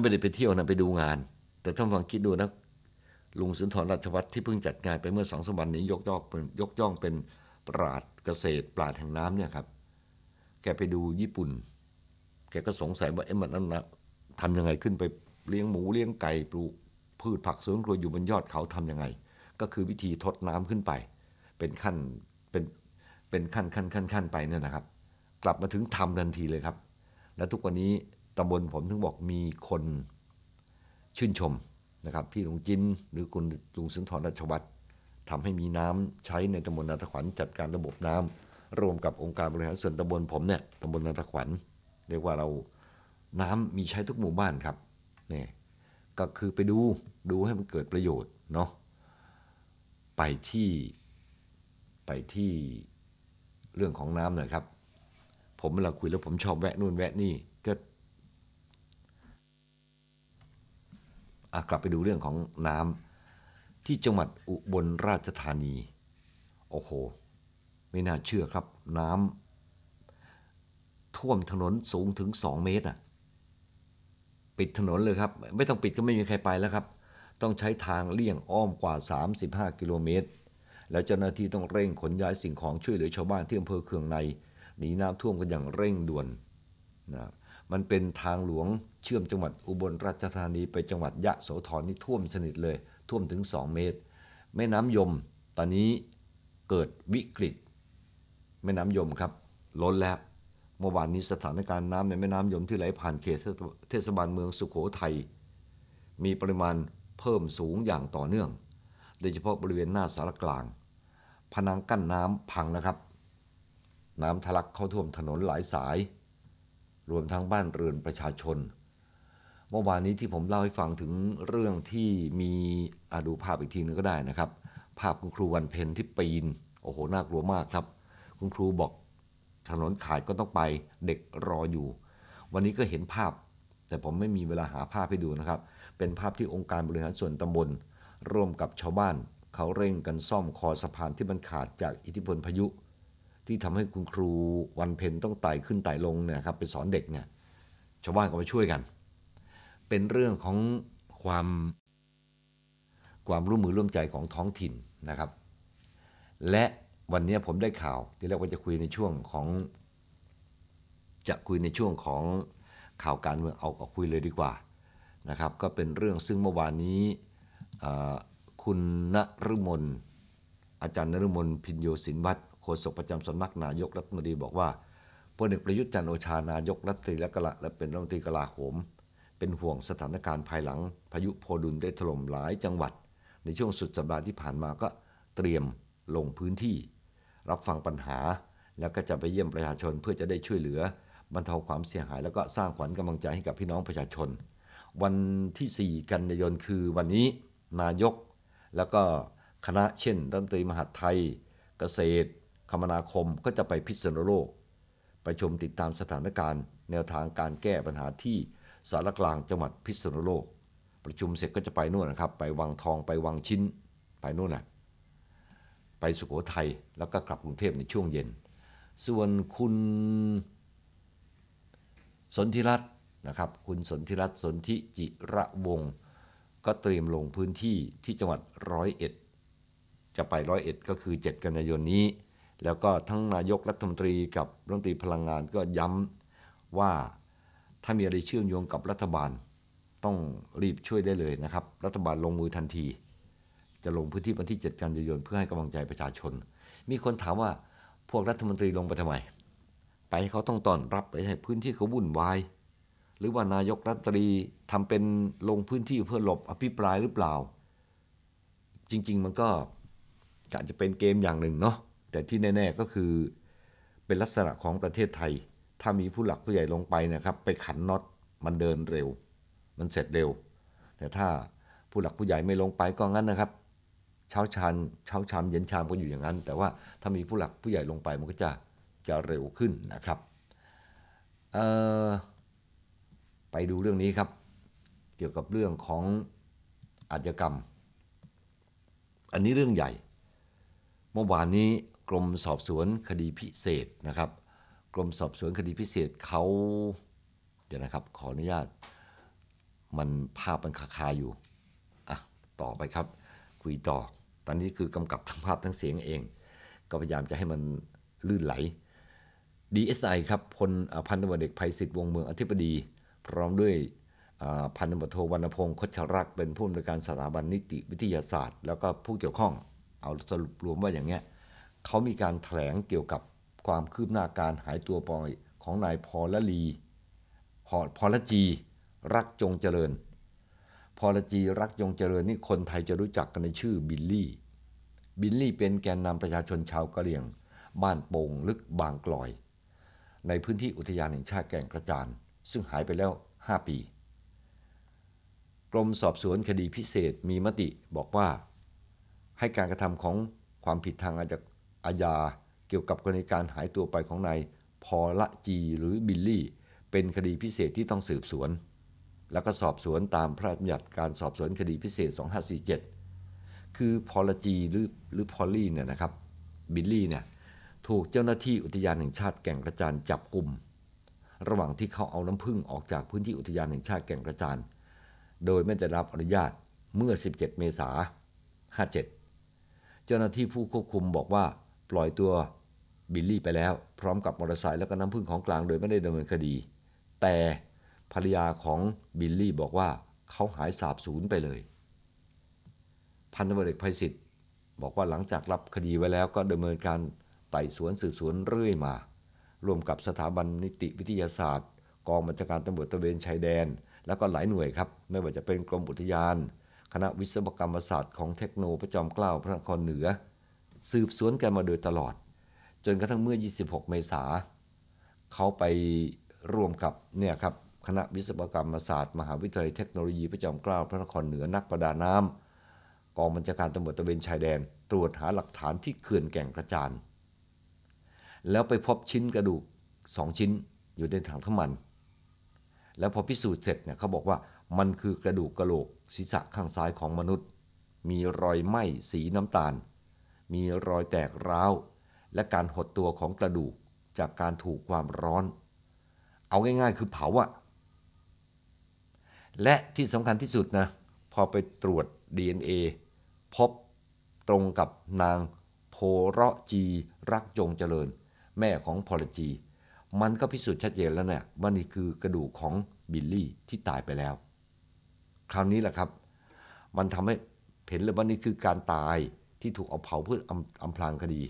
[SPEAKER 1] ไม่ได้ไปเที่ยวนะไปดูงาน แต่ท่านฟังคิดดูนะลุงสุนทรรัชวัตรที่เพิ่งจัดงาน ไปเมื่อสองสวันนี้ยกย่องเป็นยกย่องเป็นปราดเกษตรปราดแห่งน้ำเนี่ยครับแกไปดูญี่ปุ่น แกก็สงสัยว่าเอ๊ะมันนั้นนะทำยังไงขึ้นไปเลี้ยงหมูเลี้ยงไก่ปลูกพืชผักสวนครัวอยู่บนยอดเขาทํำยังไง ก็คือวิธีทดน้ำขึ้นไปเป็นขั้น เป็น เป็นขั้นขั้นขั้นขั้นไปเนี่ยนะครับ กลับมาถึงทำทันทีเลยครับ และทุกวันนี้ตำบลผมถึงบอกมีคนชื่นชมนะครับ ที่หลวงจินหรือคุณลุงสุนทรราชวัตรทำให้มีน้ำใช้ในตำบลนาทขวัญจัดการระบบน้ำรวมกับองค์การบริหารส่วนตำบลผมเนี่ยตำบลนาทขวัญเรียกว่าเราน้ำมีใช้ทุกหมู่บ้านครับนี่ก็คือไปดูดูให้มันเกิดประโยชน์เนาะไปที่ไปที่เรื่องของน้ำหน่อยครับ ผมเวลาคุยแล้วผมชอบแวะนู่นแวะนี่ก็กลับไปดูเรื่องของน้ำที่จังหวัดอุบลราชธานีโอ้โหไม่น่าเชื่อครับน้ำท่วมถนนสูงถึง 2 เมตรอ่ะปิดถนนเลยครับ ไม่ต้องปิดก็ไม่มีใครไปแล้วครับ ต้องใช้ทางเลี่ยงอ้อมกว่า 35กิโลเมตรและเจ้าหน้าที่ต้องเร่งขนย้าย สิ่งของช่วยเหลือชาวบ้านที่อำเภอเคืองในหนีน้ำท่วมกันอย่างเร่งด่วนนะมันเป็นทางหลวงเชื่อมจังหวัดอุบลราชธานีไปจังหวัดยะโสธรนี่ท่วมสนิทเลยท่วมถึง 2 เมตร แม่น้ำยมตอนนี้เกิดวิกฤตแม่น้ำยมครับ ล้นแล้วเมื่อวานนี้สถานการณ์น้ำในแม่น้ำยมที่ไหลผ่านเขตเทศบาลเมืองสุขโขทัยมีปริมาณเพิ่มสูงอย่างต่อเนื่องโดยเฉพาะบริเวณหน้าสารกลางผนังกั้นน้ำพังนะครับ น้ำทะลักเข้าท่วมถนนหลายสาย รวมทั้งบ้านเรือนประชาชน เมื่อวานนี้ที่ผมเล่าให้ฟังถึงเรื่องที่มีอาดูภาพอีกทีนึงก็ได้นะครับ ภาพ คุณครูวันเพ็ญที่ปีนโอ้โหน่ากลัวมากครับคุณครูบอกถนนขาดก็ต้องไปเด็กรอ อยู่ วันนี้ก็เห็นภาพแต่ผมไม่มีเวลาหาภาพให้ดูนะครับ เป็นภาพที่องค์การบริหารส่วนตำบลร่วมกับชาวบ้านเขาเร่งกันซ่อมคอสะพานที่มันขาดจากอิทธิพลพายุ ที่ทำให้คุณครูวันเพ็ญต้องไต่ขึ้นไต่ลงเนี่ยครับไปสอนเด็กเนี่ยชาวบ้านก็มาช่วยกัน เป็นเรื่องของความความร่วมมือร่วมใจของท้องถิ่นนะครับ และวันนี้ผมได้ข่าว ที่เรกว่าจะคุยในช่วงของจะคุยในช่วงของข่าวการเมืองเอาก็คุยเลยดีกว่านะครับก็เป็นเรื่องซึ่งเมื่อวานนี้คุณนรุมนอาจารย์นรุมนพินโยสินวัตรโฆษกประจำสำนักนายกรัฐมนตรีบอกว่าพลเอกประยุทธ์จันโอชา นายกรัฐมนตรีและกละ และเป็นรัฐมนตรีกลาโหม เป็นห่วงสถานการณ์ภายหลังพายุโพดุลได้ถล่มหลายจังหวัด ในช่วงสุดสัปดาห์ที่ผ่านมาก็เตรียมลงพื้นที่ รับฟังปัญหา แล้วก็จะไปเยี่ยมประชาชนเพื่อจะได้ช่วยเหลือ บรรเทาความเสียหาย แล้วก็สร้างขวัญกำลังใจให้กับพี่น้องประชาชน วันที่ 4 กันยายนคือวันนี้นายกแล้วก็คณะเช่นดนตรีมหาไทย เกษตรคมนาคมก็จะไปพิษณุโลกไปชมติดตามสถานการณ์แนวทางการแก้ปัญหาที่สารกลางจังหวัดพิษณุโลก ประชุมเสร็จก็จะไปนู่นนะครับ ไปวังทองไปวังชิ้น ไปนู่นนะไปสุโขทัยแล้วก็กลับกรุงเทพในช่วงเย็น ส่วนคุณสนธิรัตน์นะครับ คุณสนธิรัตน์สนธิจิระวงศ์ก็เตรียมลงพื้นที่ที่จังหวัดร้อยเอ็ดจะไปร้อยเอ็ดก็คือ 7 กันยายนนี้ แล้วก็ทั้งนายกรัฐมนตรีกับรัฐมนตรีพลังงานก็ย้ำว่าถ้ามีอะไรเชื่อมโยงกับรัฐบาล ต้องรีบช่วยได้เลยนะครับ รัฐบาลลงมือทันที จะลงพื้นที่วันที่ 7 กันยายนเพื่อให้กำลังใจประชาชน มีคนถามว่าพวกรัฐมนตรีลงไปทำไมไปให้เขาต้องต้อนรับไปให้พื้นที่เขาวุ่นวายหรือว่านายกรัฐมนตรีทำเป็นลงพื้นที่เพื่อหลบอภิปรายหรือเปล่า จริงๆมันก็อาจจะเป็นเกมอย่างหนึ่งเนาะ แต่ที่แน่ๆก็คือเป็นลักษณะของประเทศไทย ถ้ามีผู้หลักผู้ใหญ่ลงไปนะครับ ไปขันน็อตมันเดินเร็ว มันเสร็จเร็ว แต่ถ้าผู้หลักผู้ใหญ่ไม่ลงไปก็งั้นนะครับ เช้าชานเช้าชามเย็นชามก็อยู่อย่างนั้น แต่ว่าถ้ามีผู้หลักผู้ใหญ่ลงไปมันก็จะจะเร็วขึ้นนะครับ เอ่อไปดูเรื่องนี้ครับ เกี่ยวกับเรื่องของอาชญากรรม อันนี้เรื่องใหญ่ เมื่อวานนี้กรมสอบสวนคดีพิเศษนะครับ กรมสอบสวนคดีพิเศษเขา เดี๋ยวนะครับ ขออนุญาต มันภาพมันคาคาอยู่อ่ะต่อไปครับ คุยต่อตอนนี้คือกำกับทั้งภาพทั้งเสียงเอง ก็พยายามจะให้มันลื่นไหล DSI ครับ พลพันธุ์ตำรวจเอกภัยสิทธิ์วงเมืองอธิบดีพร้อมด้วยพันธบตโทวรรณพงศ์คชรักเป็นผู้อำนวยการสถาบันนิติวิทยาศาสตร์ แล้วก็ผู้เกี่ยวข้องเอาสรุปรวมว่าอย่างเงี้ยเขามีการแถลงเกี่ยวกับความคืบหน้าการหายตัวปอย ของนายพอลลีพอพอลจีรักจงเจริญพอลจีรักจงเจริญนี่คนไทยจะรู้จักกันในชื่อบิลลี่ บิลลี่เป็นแกนนำประชาชนชาวกะเหรี่ยงบ้านโป่งลึกบางกลอย ในพื้นที่อุทยานแห่งชาติแก่งกระจานซึ่งหายไปแล้ว 5 ปี กรมสอบสวนคดีพิเศษมีมติบอกว่า ให้การกระทำของความผิดทางอาญาเกี่ยวกับกรณีการหายตัวไปของนายพอละจีหรือ บิลลี่ เป็นคดีพิเศษที่ต้องสืบสวน แล้วก็สอบสวนตามพระราชบัญญัติการสอบสวนคดีพิเศษ 2547 คือพอละจีหรือหรือพอลลี่เนี่ยนะครับบิลลี่เนี่ยถูกเจ้าหน้าที่อุทยานแห่งชาติแก่งกระจานจับกลุ่มระหว่างที่เขาเอาน้ำพึ่งออกจากพื้นที่อุทยานแห่งชาติแก่งกระจาน โดยไม่ได้รับอนุญาต เมื่อ 17 เมษา 57 เจ้าหน้าที่ผู้ควบคุมบอกว่าปล่อยตัวบิลลี่ไปแล้ว พร้อมกับมอเตอร์ไซค์และก็น้ำพึ่งของกลางโดยไม่ได้ดำเนินคดี แต่ภรรยาของบิลลี่บอกว่าเขาหายสาบสูญไปเลย พันธุตำรวจเอกัยสิธิ์บอกว่าหลังจากรับคดีไว้แล้วก็ดำเนินการไต่สวนสืบสวนเรื่อยมาร่วมกับสถาบันนิติวิทยาศาสตร์ กองบัญชาการตำรวจตะเวนชายแดน แล้วก็หลายหน่วยครับไม่ว่าจะเป็นกรมอุทยาน คณะวิศวกรรมศาสตร์ของเทคโนโพระจอมเกล้าพระนครเหนือ สืบสวนกันมาโดยตลอด จนกระทั่งเมื่อ 26 เมษาเขาไปร่วมกับเนี่ยครับ คณะวิศวกรรมศาสตร์ มหาวิทยาลัยเทคโนโลยีพระจอมเกล้าพระนครเหนือนักประดาน้ำกองบัญชาการตำรวจตะเวนชายแดน ตรวจหาหลักฐานที่เขื่อนแก่งกระจานแล้วไปพบชิ้นกระดูกสองชิ้นอยู่ในถังน้ำมัน แล้วพอพิสูจน์เสร็จเนี่ยเขาบอกว่ามันคือกระดูกกระโหลกศีรษะข้างซ้ายของมนุษย์ มีรอยไหม้สีน้ำตาล มีรอยแตกร้าว และการหดตัวของกระดูกจากการถูกความร้อน เอาง่ายๆ คือเผาอะและที่สำคัญที่สุดนะ พอไปตรวจ DNA พบตรงกับนางโพระจีรักจงเจริญแม่ของพอลจีมันก็พิสูจน์ชัดเจนแล้วเนี่ยว่านี่คือกระดูกของบิลลี่ที่ตายไปแล้ว คราวนี้แหละครับมันทำให้เห็นเลยว่านี่คือการตายที่ถูกเอาเผาเพื่ออำพรางคดี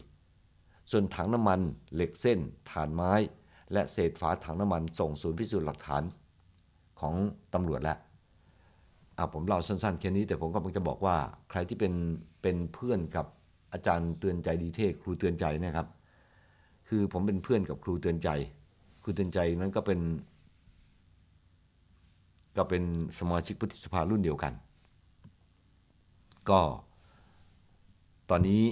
[SPEAKER 1] ส่วนถังน้ำมันเหล็กเส้น ฐานไม้ และเศษฝาถังน้ำมันส่งศูนย์พิสูจน์หลักฐานของตำรวจแล้วอะผมเล่าสั้นๆแค่นี้แต่ผมก็มังจะบอกว่าใครที่เป็นเป็นเพื่อนกับอาจารย์เตือนใจดีเทศครูเตือนใจนะครับคือผมเป็นเพื่อนกับครูเตือนใจ ครูเตือนใจนั้นก็เป็น ก็เป็นสมาชิกพุทธสภารุ่นเดียวกัน ก็ ตอนนี้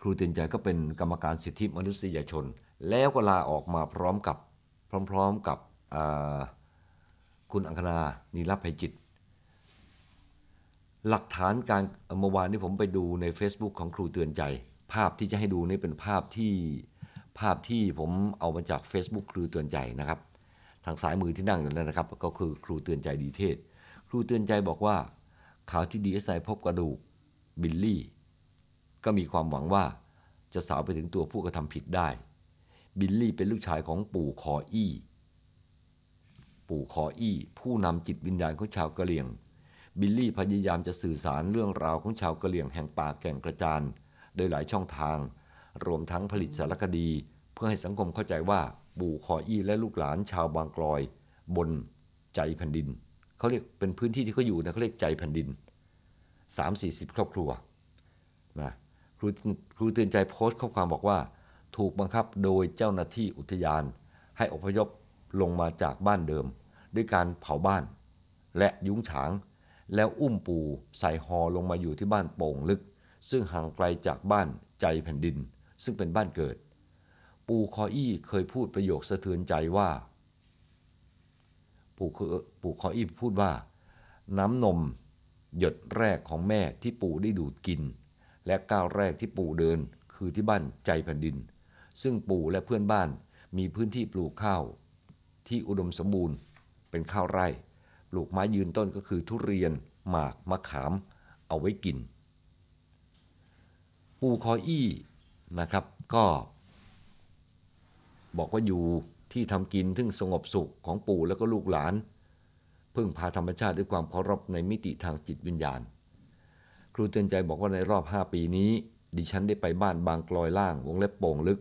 [SPEAKER 1] ครูเตือนใจก็เป็นกรรมการสิทธิมนุษยชน แล้วก็ลาออกมาพร้อมกับพร้อมๆกับคุณอังคณานีรับภัยจิต หลักฐานการเมื่อวานนี้ผมไปดูใน Facebook ของครูเตือนใจ ภาพที่จะให้ดูนี่เป็นภาพที่ภาพที่ผมเอามาจาก Facebook ครูเตือนใจนะครับ ทางซ้ายมือที่นั่งอยู่นั่นนะครับ ก็คือครูเตือนใจดีเทศ ครูเตือนใจบอกว่าข่าวที่ดีเอสไอพบกระดูกบิลลี่ ก็มีความหวังว่าจะสาวไปถึงตัวผู้กระทำผิดได้ บิลลี่เป็นลูกชายของปู่คออี้ปู่คออี้ผู้นำจิตวิญญาณของชาวกะเหรี่ยง บิลลี่พยายามจะสื่อสารเรื่องราวของชาวกะเหรี่ยงแห่งป่าแก่งกระจานโดยหลายช่องทางรวมทั้งผลิตสารคดี เพื่อให้สังคมเข้าใจว่าบู่คออี้และลูกหลานชาวบางกลอยบนใจแผ่นดิน เขาเรียกเป็นพื้นที่ที่เขาอยู่นะเขาเรียกใจแผ่นดิน 3-40 ครอบครัวนะครูครูเตือนใจโพสต์ข้อความบอกว่าถูกบังคับโดยเจ้าหน้าที่อุทยาน ให้อพยพลงมาจากบ้านเดิม ด้วยการเผาบ้าน และยุ้งฉาง แล้วอุ้มปูใส่หอลงมาอยู่ที่บ้านโป่งลึก ซึ่งห่างไกลจากบ้านใจแผ่นดินซึ่งเป็นบ้านเกิด ปู่คออี้เคยพูดประโยคสะเทือนใจว่า ปู่คือปู่คออี้พูดว่าน้ำนมหยดแรกของแม่ที่ปู่ได้ดูดกิน และก้าวแรกที่ปู่เดินคือที่บ้านใจแผ่นดิน ซึ่งปู่และเพื่อนบ้านมีพื้นที่ปลูกข้าว ที่อุดมสมบูรณ์เป็นข้าวไร่ปลูกไม้ยืนต้นก็คือทุเรียนหมากมะขาม เอาไว้กิน ปู่คออี้นะครับ ก็บอกว่าอยู่ที่ทำกินทึ่งสงบสุขของปู่แล้วก็ลูกหลานพึ่งพาธรรมชาติด้วยความเคารพในมิติทางจิตวิญญาณ ครูเตือนใจบอกว่าในรอบ 5 ปีนี้ ดิฉันได้ไปบ้านบางกลอยล่าง วงเล็บโป่งลึก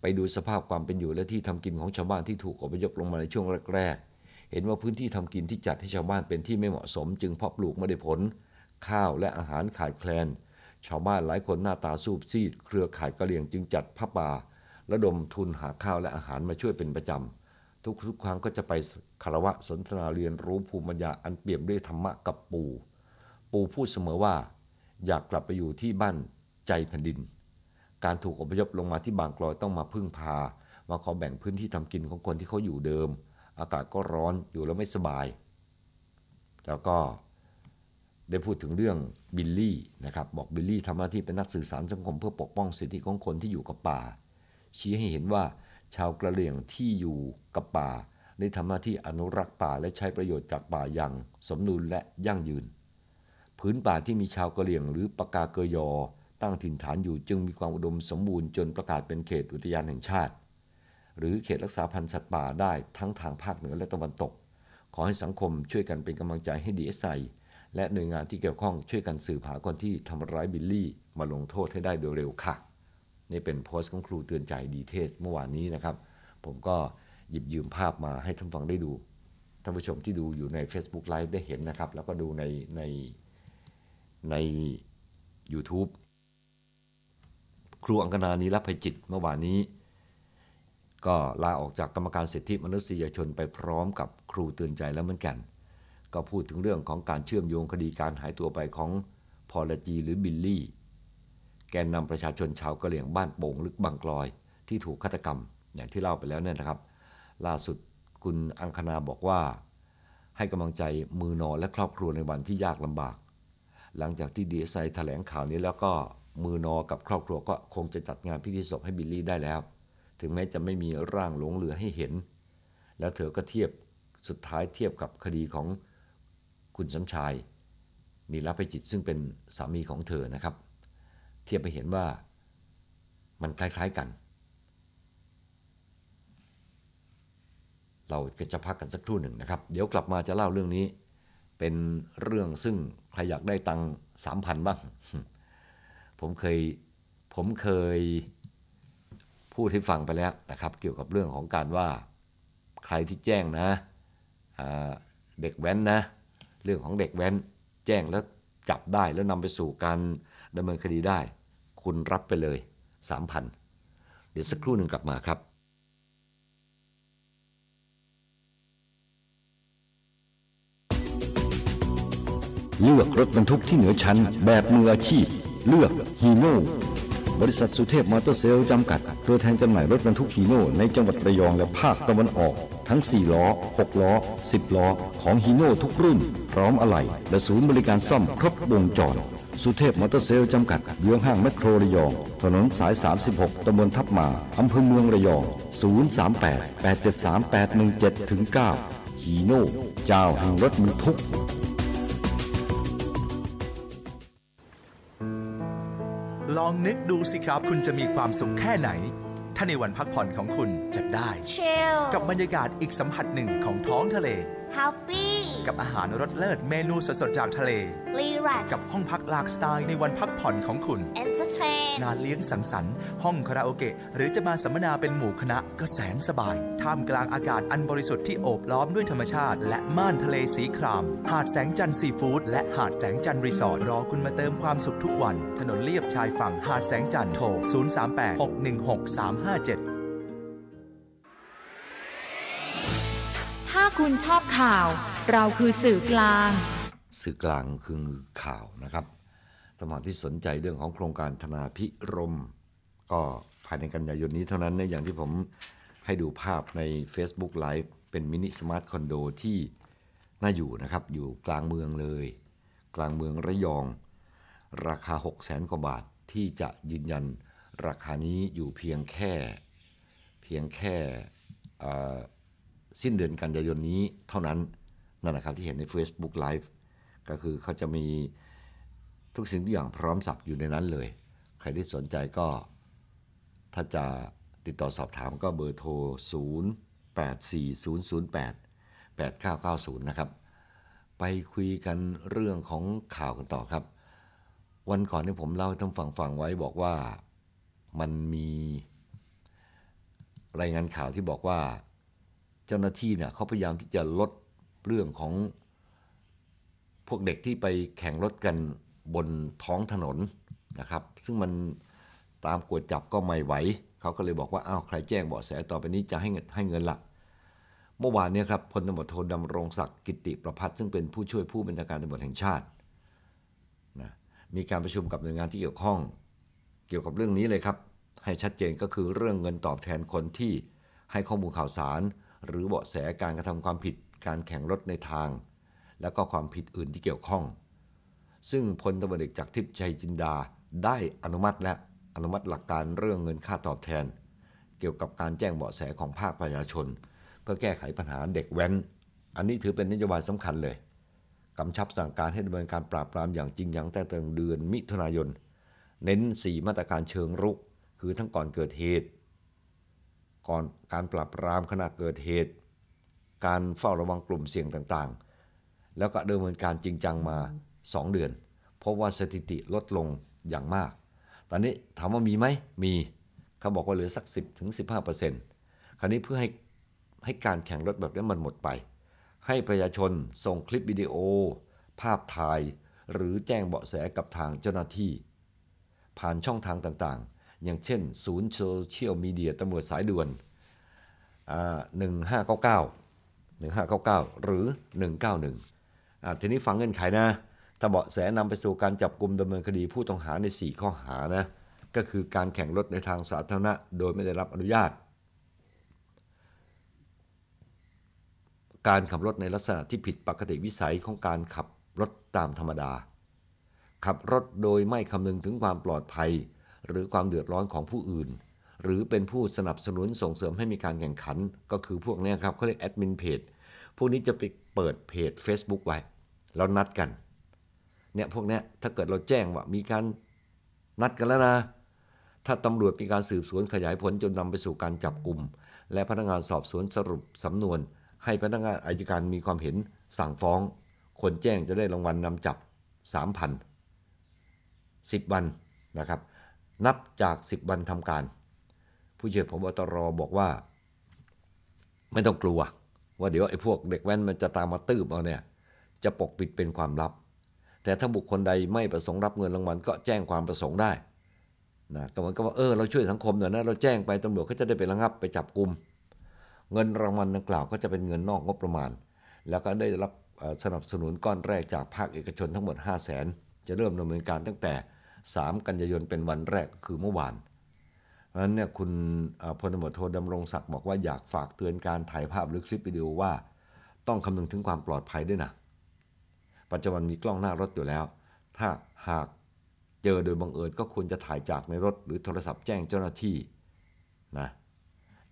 [SPEAKER 1] ไปดูสภาพความเป็นอยู่และที่ทำกินของชาวบ้านที่ถูกอพยพลงมาในช่วงแรกๆเห็นว่าพื้นที่ทำกินที่จัดให้ชาวบ้านเป็นที่ไม่เหมาะสม จึงเพาะปลูกไม่ได้ผลข้าวและอาหารขาดแคลนชาวบ้านหลายคนหน้าตาสูบซีด เครือข่ายกะเหลี่ยงจึงจัดผ้าป่าระดมทุนหาข้าวและอาหารมาช่วยเป็นประจำ ทุกทุกครั้งก็จะไปคารวะสนทนาเรียนรู้ภูมิปัญญาอันเปี่ยมด้วยธรรมะกับปู่ ปู่พูดเสมอว่า อยากกลับไปอยู่ที่บ้านใจแผ่นดิน การถูกอพยพลงมาที่บางกลอยต้องมาพึ่งพา มาขอแบ่งพื้นที่ทำกินของคนที่เขาอยู่เดิม อากาศก็ร้อนอยู่แล้วไม่สบาย แล้วก็ได้พูดถึงเรื่องบิลลี่นะครับ บอกบิลลี่ทำหน้าที่เป็นนักสื่อสารสังคมเพื่อปกป้อง สิทธิของคนที่อยู่กับป่า ชี้ให้เห็นว่า ชาวกระเหลี่ยงที่อยู่กับป่าได้ทำหน้าที่อนุรักษ์ป่าและใช้ประโยชน์จากป่าอย่าง สมดุลและยั่งยืน พื้นป่าที่มีชาวกระเหลี่ยง หรือปากาเกยอตั้งถิ่นฐานอยู่จึงมีความอุดมสมบูรณ์จนประกาศเป็นเขตอุทยานแห่งชาติ หรือเขตรักษาพันธุ์สัตว์ป่าได้ทั้งทางภาคเหนือและตะวันตก ขอให้สังคมช่วยกันเป็นกำลังใจให้ดีเอสไอและหน่วยงานที่เกี่ยวข้องช่วยกันสืบหาคนที่ทำร้ายบิลลี่มาลงโทษให้ได้โดยเร็วค่ะนี่เป็นโพสต์ของครูเตือนใจดีเทสเมื่อวานนี้นะครับ ผมก็หยิบยืมภาพมาให้ท่านฟังได้ดูท่านผู้ชมที่ดูอยู่ใน Facebook Live ได้เห็นนะครับ แล้วก็ดูในในใน YouTube ครูอังกนานีรับภัยจิตเมื่อวานนี้ ก็ลาออกจากกรรมการสิทธิมนุษยชนไปพร้อมกับครูเตือนใจแล้วเหมือนกันก็พูดถึงเรื่องของการเชื่อมโยงคดีการหายตัวไปของพอลจีหรือบิลลี่ แกนนำประชาชนชาวกะเหรี่ยงบ้านโป่งลึกบางกลอย ที่ถูกฆาตกรรมอย่างที่เล่าไปแล้วเนี่ยนะครับ ล่าสุดคุณอังคณาบอกว่า ให้กำลังใจมือนอและครอบครัวในวันที่ยากลำบาก หลังจากที่ดีไซสไแถลงข่าวนี้แล้วก็มือนอกับครอบครัวก็คงจะจัดงานพิธีศพให้บิลลี่ได้แล้ว ถึงแม้จะไม่มีร่างหลงเหลือให้เห็น แล้วเธอก็เทียบสุดท้ายเทียบกับคดีของคุณสมชายมีรับไปจิตซึ่งเป็นสามีของเธอนะครับ เทียบไปเห็นว่ามันคล้ายๆกัน เราก็จะพักกันสักครู่หนึ่งนะครับ เดี๋ยวกลับมาจะเล่าเรื่องนี้ เป็นเรื่องซึ่งใครอยากได้ตังสามพันบ้าง ผมเคยผมเคยพูดให้ฟังไปแล้วนะครับ เกี่ยวกับเรื่องของการว่าใครที่แจ้งนะ เด็กแว้นนะเรื่องของเด็กแว้นแจ้งแล้วจับได้แล้วนำไปสู่การดำเนินคดีได้ คุณรับไปเลย3,000เดี๋ยวสักครู่หนึ่งกลับมาครับเลือกรถบรรทุกที่เหนือชั้น แบบมืออาชีพ เลือกฮีโน่บริษัทสุเทพมอเตอร์เซลจำกัดตัวแทนจำหน่ายรถบรรทุกฮีโน่ในจังหวัดระยองและภาคตะวันออกทั้ง 4 ล้อ 6 ล้อ 10 ล้อ ของฮีโน่ทุกรุ่น พร้อมอะไหล่ และศูนย์บริการซ่อมครบวงจร สุเทพมอเตอร์เซลจำกัดเยื้องห้างแมคโครระยอง ถนนสาย 36ตำบลทับมา อำเภอเมืองระยอง 038-873-817-9ฮีโน่เจ้าแห่งรถมือทุก ลองนึกดูสิครับคุณจะมีความสุขแค่ไหนถ้าในวันพักผ่อนของคุณจะได้ Chill. กับบรรยากาศอีกสัมผัสหนึ่งของท้องทะเล Happy กับอาหารรสเลิศเมนูสดๆ จากทะเลรีแ a กกับห้องพักหลากสไตล์ในวันพักผ่อนของคุณนเตอร์เทนงานเลี้ยงสังสรรค์ห้องคาราโอเกะหรือจะมาสัมมนาเป็นหมู่คณะ ก็แสนสบายท่ามกลางอากาศอันบริสุทธิ์ที่โอบล้อมด้วยธรรมชาติ และม่านทะเลสีคราม หาดแสงจันทร์ซีฟู้ดและหาดแสงจันทร์รีสอร์ทรอคุณมาเติมความสุขทุกวัน ถนนเลียบชายฝั่งหาดแสงจันทร์โทร038 616 357 ถ้าคุณชอบข่าวเราคือสื่อกลาง สื่อกลางคือข่าวนะครับสมางที่สนใจเรื่องของโครงการธนาพิรม ก็ภายในกันยายนนี้เท่านั้นนะอย่างที่ผมให้ดูภาพใน Facebook Live เป็นมินิสมาร์ทคอนโดที่น่าอยู่นะครับ อยู่กลางเมืองเลย กลางเมืองระยอง ราคา 6 0แสนกว่าบาทที่จะยืนยันราคานี้อยู่เพียงแค่ เพียงแค่สิ้นเดือนกันยายนนี้เท่านั้นนั่นแหละครับ ที่เห็นใน Facebook Live ก็คือเขาจะมีทุกสิ่งทุกอย่างพร้อมสับอยู่ในนั้นเลย ใครที่สนใจก็ถ้าจะติดต่อสอบถามก็เบอร์โทร 084008 8990นะครับไปคุยกันเรื่องของข่าวกันต่อครับ วันก่อนที่ผมเล่าทห้ท่าังฟังไว้บอกว่ามันมีรายงานข่าวที่บอกว่าเจ้าหน้าที่เนี่ยเขาพยายามที่จะลดเรื่องของพวกเด็กที่ไปแข่งรถกันบนท้องถนนนะครับ ซึ่งมันตามกวดจับก็ไม่ไหว เขาก็เลยบอกว่า อ้าว ใครแจ้งเบาะแสต่อไปนี้จะให้ให้เงินละเมื่อวานนี้ครับพลตำรวจโทดำรงศักดิ์กิติประพัฒน์ซึ่งเป็นผู้ช่วยผู้บัญชาการตำรวจแห่งชาตินะมีการประชุมกับหน่วยงานที่เกี่ยวข้อง เกี่ยวกับเรื่องนี้เลยครับ ให้ชัดเจนก็คือเรื่องเงินตอบแทนคนที่ให้ข้อมูลข่าวสาร หรือเบาะแสการกระทำความผิดการแข่งรถในทาง และก็ความผิดอื่นที่เกี่ยวข้อง ซึ่งพลตบรวจเอกจากทิพย์ชัยจินดาได้อนุมัติและ อนุมัติหลักการเรื่องเงินค่าตอบแทน เกี่ยวกับการแจ้งเบาะแสของภาคประชาชน เพื่อแก้ไขปัญหาเด็กแว้นอันนี้ถือเป็นนโยบายสำคัญเลยกำชับสั่งการให้ดำเนินการปราบปรามอย่างจริงอย่างแต่ตั้งเดือนมิถุนายนเน้น4มาตรการเชิงรุกคือทั้งก่อนเกิดเหตุ ก่อนการปราบปรามขณะเกิดเหตุการเฝ้าระวังกลุ่มเสี่ยงต่างๆ แล้วก็ดำเนินการจริงจังมา 2 เดือน เพราะว่าสถิติลดลงอย่างมาก ตอนนี้ถามว่ามีไหม มี เขาบอกว่าเหลือสัก 10 ถึง 15 คราวนี้เพื่อให้ให้การแข่งรถแบบนี้มันหมดไป ให้ประชาชนส่งคลิปวิดีโอ ภาพถ่าย หรือแจ้งเบาะแสกับทางเจ้าหน้าที่ ผ่านช่องทางต่างๆ อย่างเช่นศูนย์โซเชียลมีเดียตำรวจสายด่วน1599 1599 หรือ 191ทีนี้ฟังเงื่อนไขนะถ้าเบาะแสนำไปสู่การจับกลุ่มดำเนินคดีผู้ต้องหาใน 4 ข้อหานะก็คือการแข่งรถในทางสาธารณะโดยไม่ได้รับอนุญาต การขับรถในลักษณะที่ผิดปกติวิสัยของการขับรถตามธรรมดา ขับรถโดยไม่คำนึงถึงความปลอดภัย หรือความเดือดร้อนของผู้อื่นหรือเป็นผู้สนับสนุนส่งเสริมให้มีการแข่งขัน ก็คือพวกนี้ครับเขาเรียกแอดมินเพจพวกนี้จะไปเปิดเพจ Facebook ไว้ แล้วนัดกัน เนี่ยพวกนี้ถ้าเกิดเราแจ้งว่ามีการนัดกันแล้วนะ ถ้าตำรวจมีการสืบสวนขยายผลจนนำไปสู่การจับกลุ่ม และพนักงานสอบสวนสรุปสำนวน ให้พนักงานอายการมีความเห็นสั่งฟ้องคนแจ้งจะได้รางวัลนนำจับ3,000 10วันนะครับ นับจาก 10วันทำการผู้ช่วยพบตรบอกว่าไม่ต้องกลัวว่าเดี๋ยวไอ้พวกเด็กแว้นมันจะตามมาตืบเอาเนี่ยจะปกปิดเป็นความลับ แต่ถ้าบุคคลใดไม่ประสงค์รับเงินรางวัลก็แจ้งความประสงค์ได้นะก็เหมือนกับว่าเออเราช่วยสังคมหน่อยนะเราแจ้งไปตำรวจก็จะได้ไประงับไปจับกลุ่มเงินรางวัลดังกล่าวก็จะเป็นเงินนอกงบประมาณ แล้วก็ได้รับสนับสนุนก้อนแรกจากภาคเอกชนทั้งหมด 5 0 0 0 0นจะเริ่มดำเนินการ ตั้งแต่ 3 กันยายนเป็นวันแรกคือเมื่อวานเพราะฉะนั้นเนี่ยคุณพลตำรวจโทดำรงศักดิ์บอกว่า อยากฝากเตือนการถ่ายภาพหรือคลิปวิดีโอว่าต้องคำนึงถึงความปลอดภัยด้วยนะ ปัจจุบันมีกล้องหน้ารถอยู่แล้ว ถ้าหากเจอโดยบังเอิญก็ควรจะถ่ายจากในรถหรือโทรศัพท์แจ้งเจ้าหน้าที่นะ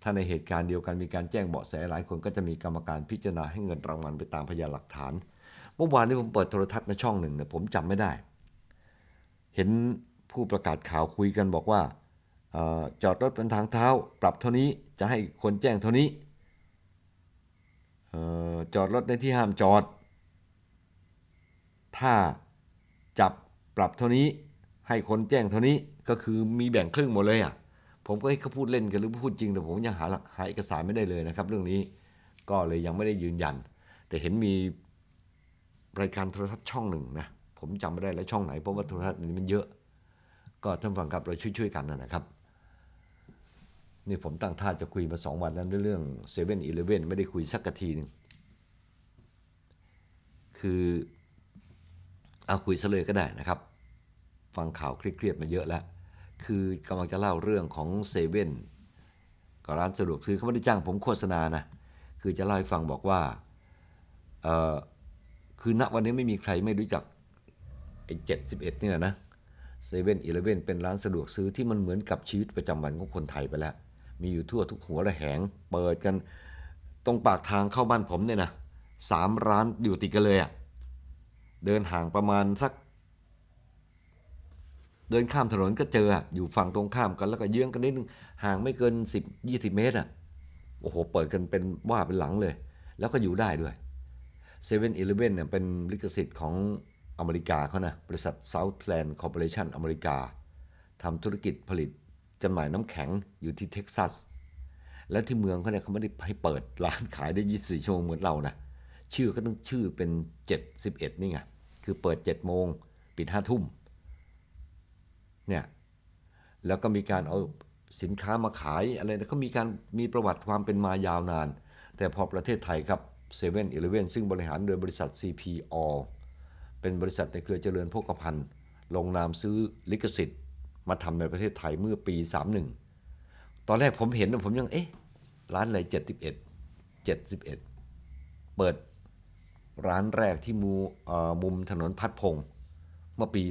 [SPEAKER 1] ถ้าในเหตุการณ์เดียวกันมีการแจ้งเบาะแสหลายคนก็จะมีกรรมการพิจารณาให้เงินรางวัลไปตามพยานหลักฐานเมื่อวานนี้ผมเปิดโทรทัศน์ในช่องหนึ่งเนี่ยผมจำไม่ได้ เห็นผู้ประกาศข่าวคุยกันบอกว่าจอดรถบนทางเท้า ปรับเท่านี้จะให้คนแจ้งเท่านี้ จอดรถในที่ห้ามจอด ถ้าจับปรับเท่านี้ให้คนแจ้งเท่านี้ก็คือมีแบ่งครึ่งหมดเลยอ่ะผมก็ให้เขาพูดเล่นกันหรือพูดจริง แต่ผมยังหาหาเอกสารไม่ได้เลยนะครับเรื่องนี้ก็เลยยังไม่ได้ยืนยัน แต่เห็นมีรายการโทรทัศน์ช่องหนึ่งนะผมจำไม่ได้แล้วช่องไหนเพราะว่าโทรทัศน์นี้มันเยอะก็ท่านฟังกับเราช่วยๆกันนะครับนี่ผมตั้งท่าจะคุยมาสองวันแล้วเรื่องเซเว่นอีเลเว่นไม่ได้คุยสักทีนึงคือเอาคุยซะเลยก็ได้นะครับ ฟังข่าวเครียดๆมาเยอะแล้ว คือกำลังจะเล่าเรื่องของเซเว่นกบร้านสะดวกซื้อเขาไม่ได้จ้างผมโฆษณานะ คือจะเล่าให้ฟังบอกว่าเออคือณวันนี้ไม่มีใครไม่รู้จักไอ้เจ็ดสิบเอ็ดนี่แหละนะเซเว่นอีเลเว่นเป็นร้านสะดวกซื้อที่มันเหมือนกับชีวิตประจำวันของคนไทยไปแล้วมีอยู่ทั่วทุกหัวละแหง เปิดกันตรงปากทางเข้าบ้านผมเนี่ยนะสามร้านอยู่ติดกันเลยอะ่ะเดินห่างประมาณสัก เดินข้ามถนนก็เจออยู่ฝั่งตรงข้ามกันแล้วก็เยื้องกันนิดนึงห่างไม่เกินสิบย่สิบเมตรอ่ะโอ้โห เปิดกันเป็นว่าเป็นหลังเลย แล้วก็อยู่ได้ด้วยเซเว่นอีเลเว่นเนี่ยเป็นลิขสิทธิ์ของอเมริกาเขานะบริษัท Southland Corporation อเมริกาทำธุรกิจผลิตจำหน่ายน้ำแข็งอยู่ที่เท็กซัส และที่เมืองเขาเนี่ยเขาไม่ได้ให้เปิดร้านขายได้ 24ชั่วโมงเหมือนเรานะ ชื่อก็ต้องชื่อเป็น 711 นี่ไง คือเปิด 7 โมงปิด 5 ทุ่มเนี่ย แล้วก็มีการเอาสินค้ามาขายอะไรนะเขามีการมีประวัติความเป็นมายาวนาน แต่พอประเทศไทยครับเซเว่นอเเลวนซึ่งบริหารโดยบริษัท CPO เป็นบริษัทในเครือเจริญโภคภัณฑ์ ลงนามซื้อลิขสิทธิ์มาทำในประเทศไทยเมื่อปี 31 ตอนแรกผมเห็น ผมยังเอ๊ะ ร้านอะไร 71 71 เปิดร้านแรกที่มูมุมถนนพัดพงเมื่อปี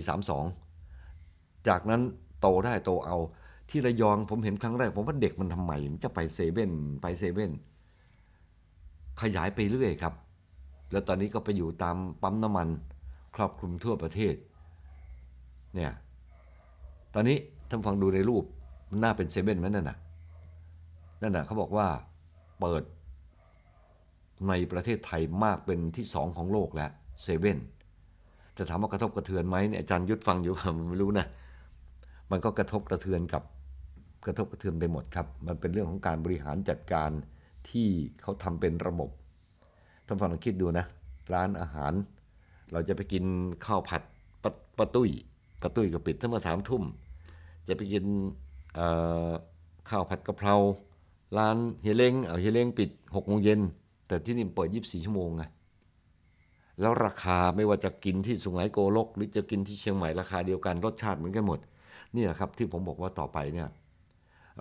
[SPEAKER 1] 32 จากนั้นโตได้โตเอาที่ระยองผมเห็นครั้งแรกผมว่าเด็กมันทำไมมันจะไปเซเว่นไปเซเว่นขยายไปเรื่อยครับ แล้วตอนนี้ก็ไปอยู่ตามปั๊มน้ำมันครอบคลุมทั่วประเทศเนี่ยอนนี้ท่านฟังดูในรูปมันน่าเป็นเซเว่นไหมนั่นน่ะนั่นน่ะเขาบอกว่าเปิดในประเทศไทยมากเป็นที่สองของโลกแล้วเซเว่นแต่ถามว่ากระทบกระเทือนไหมเนี่ยอาจารย์ยุทธฟังอยู่ผมไม่รู้นะมันก็กระทบกระเทือนกับกระทบกระเทือนไปหมดครับ มันเป็นเรื่องของการบริหารจัดการที่เขาทำเป็นระบบท่านฟังลองคิดดูนะ ร้านอาหารเราจะไปกินข้าวผัดประตุ้ยปะตุ้ยก็ปิดถ้ามาสามทุ่มจะไปกินข้าวผัดกะเพราร้านเฮเลงเอาเฮเลงปิดหกโมงเย็น แต่ที่นี่เปิดยี่สบี่ชั่วโมงไงแล้วราคาไม่ว่าจะกินที่สุงไหงโกลกหรือจะกินที่เชียงใหม่ราคาเดียวกันรสชาติเหมือนกันหมดนี่แหละครับที่ผมบอกว่าต่อไปเนี่ย